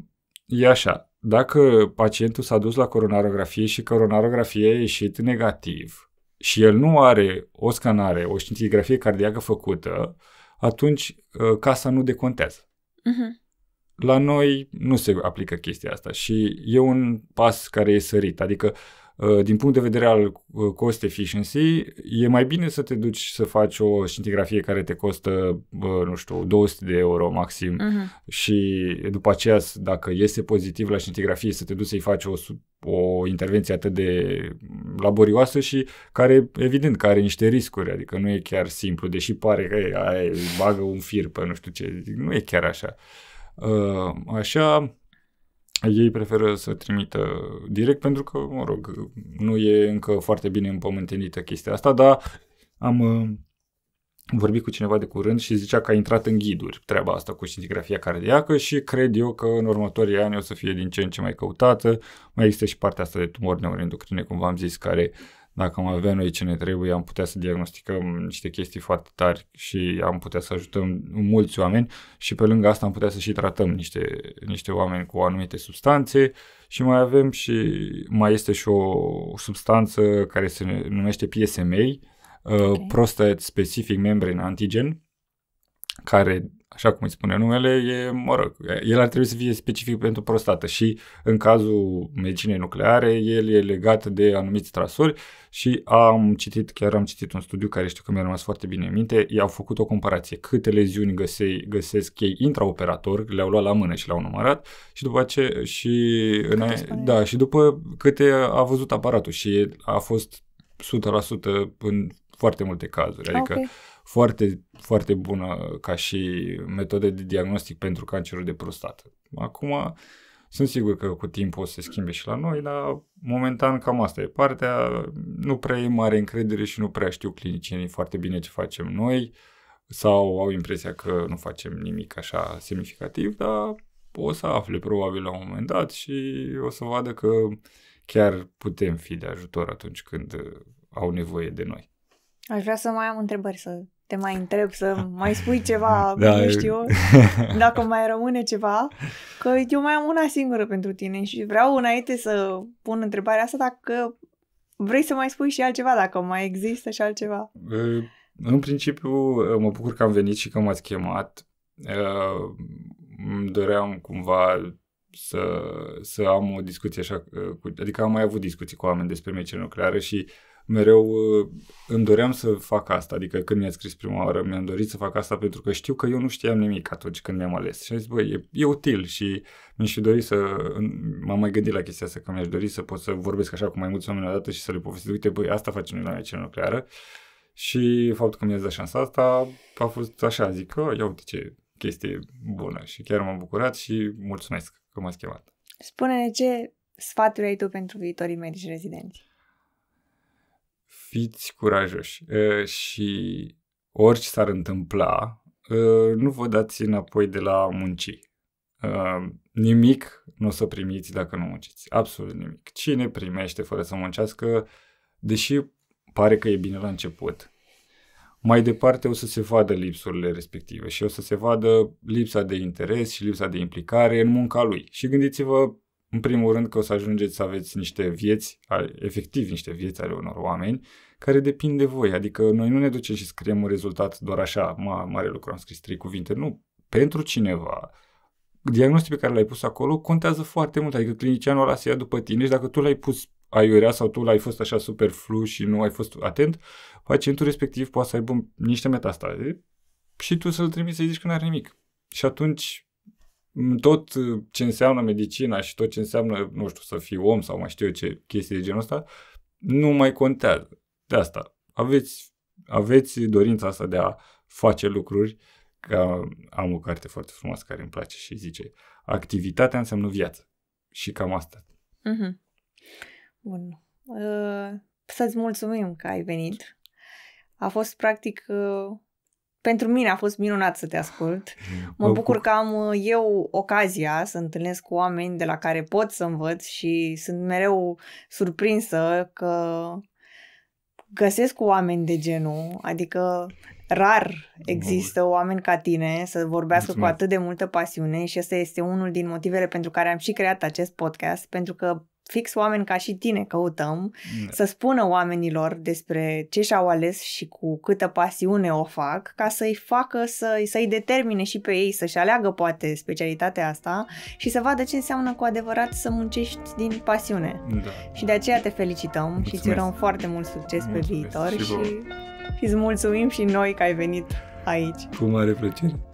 e așa, dacă pacientul s-a dus la coronarografie și coronarografia a ieșit negativ și el nu are o scanare, o scintigrafie cardiacă făcută, atunci ă, casa nu decontează. Uh-huh. La noi nu se aplică chestia asta și e un pas care e sărit. Adică uh, Uh, din punct de vedere al uh, cost efficiency, e mai bine să te duci să faci o scintigrafie care te costă, nu știu, 200 de euro maxim uh-huh. și după aceea, dacă iese pozitiv la scintigrafie, să te duci să-i faci o, o intervenție atât de laborioasă și care, evident, că are niște riscuri, adică nu e chiar simplu, deși pare că ai, bagă un fir pe nu știu ce, nu e chiar așa. Uh, așa, ei preferă să trimită direct pentru că, mă rog, nu e încă foarte bine împământenită chestia asta, dar am uh, vorbit cu cineva de curând și zicea că a intrat în ghiduri treaba asta cu scintigrafia cardiacă și cred eu că în următorii ani o să fie din ce în ce mai căutată. Mai există și partea asta de tumori neuroendocrine, cum v-am zis, care uh, dacă am avea noi ce ne trebuie, am putea să diagnosticăm niște chestii foarte tari și am putea să ajutăm mulți oameni și pe lângă asta am putea să și tratăm niște, niște oameni cu anumite substanțe și mai avem și, mai este și o substanță care se numește PSMA, uh, okay. prostate specific membrane antigen, care așa cum îi spune numele, e rog, El ar trebui să fie specific pentru prostată și în cazul medicinei nucleare, el e legat de anumiți trasuri și am citit, chiar am citit un studiu care știu că mi-a rămas foarte bine în minte, i-au făcut o comparație, câte leziuni găse, găsesc ei intraoperator, le-au luat la mână și le-au numărat și după ce și, în, da, și după câte a văzut aparatul și a fost 100% în foarte multe cazuri. Ah, adică okay foarte, foarte bună ca și metodă de diagnostic pentru cancerul de prostată. Acum, sunt sigur că cu timpul o să se schimbe și la noi, dar momentan cam asta e partea. Nu prea e mare încredere și nu prea știu clinicienii foarte bine ce facem noi sau au impresia că nu facem nimic așa semnificativ, dar o să afle probabil la un moment dat și o să vadă că chiar putem fi de ajutor atunci când au nevoie de noi. Aș vrea să mai am întrebări, să te mai întreb, să mai spui ceva, da, nu știu, dacă mai rămâne ceva, că eu mai am una singură pentru tine și vreau înainte să pun întrebarea asta dacă vrei să mai spui și altceva, dacă mai există și altceva. În principiu, mă bucur că am venit și că m-ați chemat. Îmi doream cumva să, să am o discuție așa, adică am mai avut discuții cu oameni despre medicină nucleară și uh, mereu uh, îmi doream să fac asta, adică când mi-a scris prima oară, mi-am dorit să fac asta pentru că știu că eu nu știam nimic atunci când mi-am ales. Și am zis, băi, e, e util și mi-aș fi dorit să, m-am mai gândit la chestia asta, că mi-aș dori să pot să vorbesc așa cu mai mulți oameni odată și să le povestesc, uite, băi, asta facem noi la mea nucleară. Și faptul că mi-ați dat șansa asta a fost așa, zic, că, ia uite ce chestie bună și chiar m-am bucurat și mulțumesc că m-ați chemat. Spune-ne ce sfaturi ai tu pentru viitorii medici rezidenți? fiți curajoși ă, și orice s-ar întâmpla, ă, nu vă dați înapoi de la muncii ă, Nimic nu o să primiți dacă nu munciți. Absolut nimic. Cine primește fără să muncească, deși pare că e bine la început, mai departe o să se vadă lipsurile respective și o să se vadă lipsa de interes și lipsa de implicare în munca lui. Și gândiți-vă în primul rând că o să ajungeți să aveți niște vieți, efectiv niște vieți ale unor oameni, care depind de voi. Adică noi nu ne ducem și scriem un rezultat doar așa, ma, mare lucru, am scris trei cuvinte. Nu, pentru cineva, diagnosticul pe care l-ai pus acolo contează foarte mult. Adică clinicianul ăla se ia după tine și dacă tu l-ai pus aiurea sau tu l-ai fost așa superflu și nu ai fost atent, pacientul respectiv poate să aibă niște metastaze și tu să-l trimiți să-i zici că n-are nimic. Și atunci tot uh, ce înseamnă medicina și tot ce înseamnă, nu știu, să fii om sau mai știu eu ce chestii de genul ăsta, nu mai contează. De asta, aveți, aveți dorința asta de a face lucruri, că am o carte foarte frumoasă care îmi place și zice Activitatea înseamnă viață. Și cam asta. Mm-hmm. Bun. Uh, să-ți mulțumim că ai venit. A fost practic uh, pentru mine a fost minunat să te ascult. Mă bucur că am uh, eu ocazia să întâlnesc cu oameni de la care pot să învăț și sunt mereu surprinsă că găsesc oameni de genul, adică rar există oameni ca tine să vorbească Mulțumesc. cu atât de multă pasiune și asta este unul din motivele pentru care am și creat acest podcast, pentru că fix oameni ca și tine căutăm, mm. să spună oamenilor despre ce și-au ales și cu câtă pasiune o fac, ca să-i facă să, să-i determine și pe ei să-și aleagă poate specialitatea asta și să vadă ce înseamnă cu adevărat să muncești din pasiune. Da. Și de aceea te felicităm Mulțumesc. și îți urăm foarte mult succes Mulțumesc pe viitor și, și, și îți mulțumim și noi că ai venit aici. Cu mare plăcere.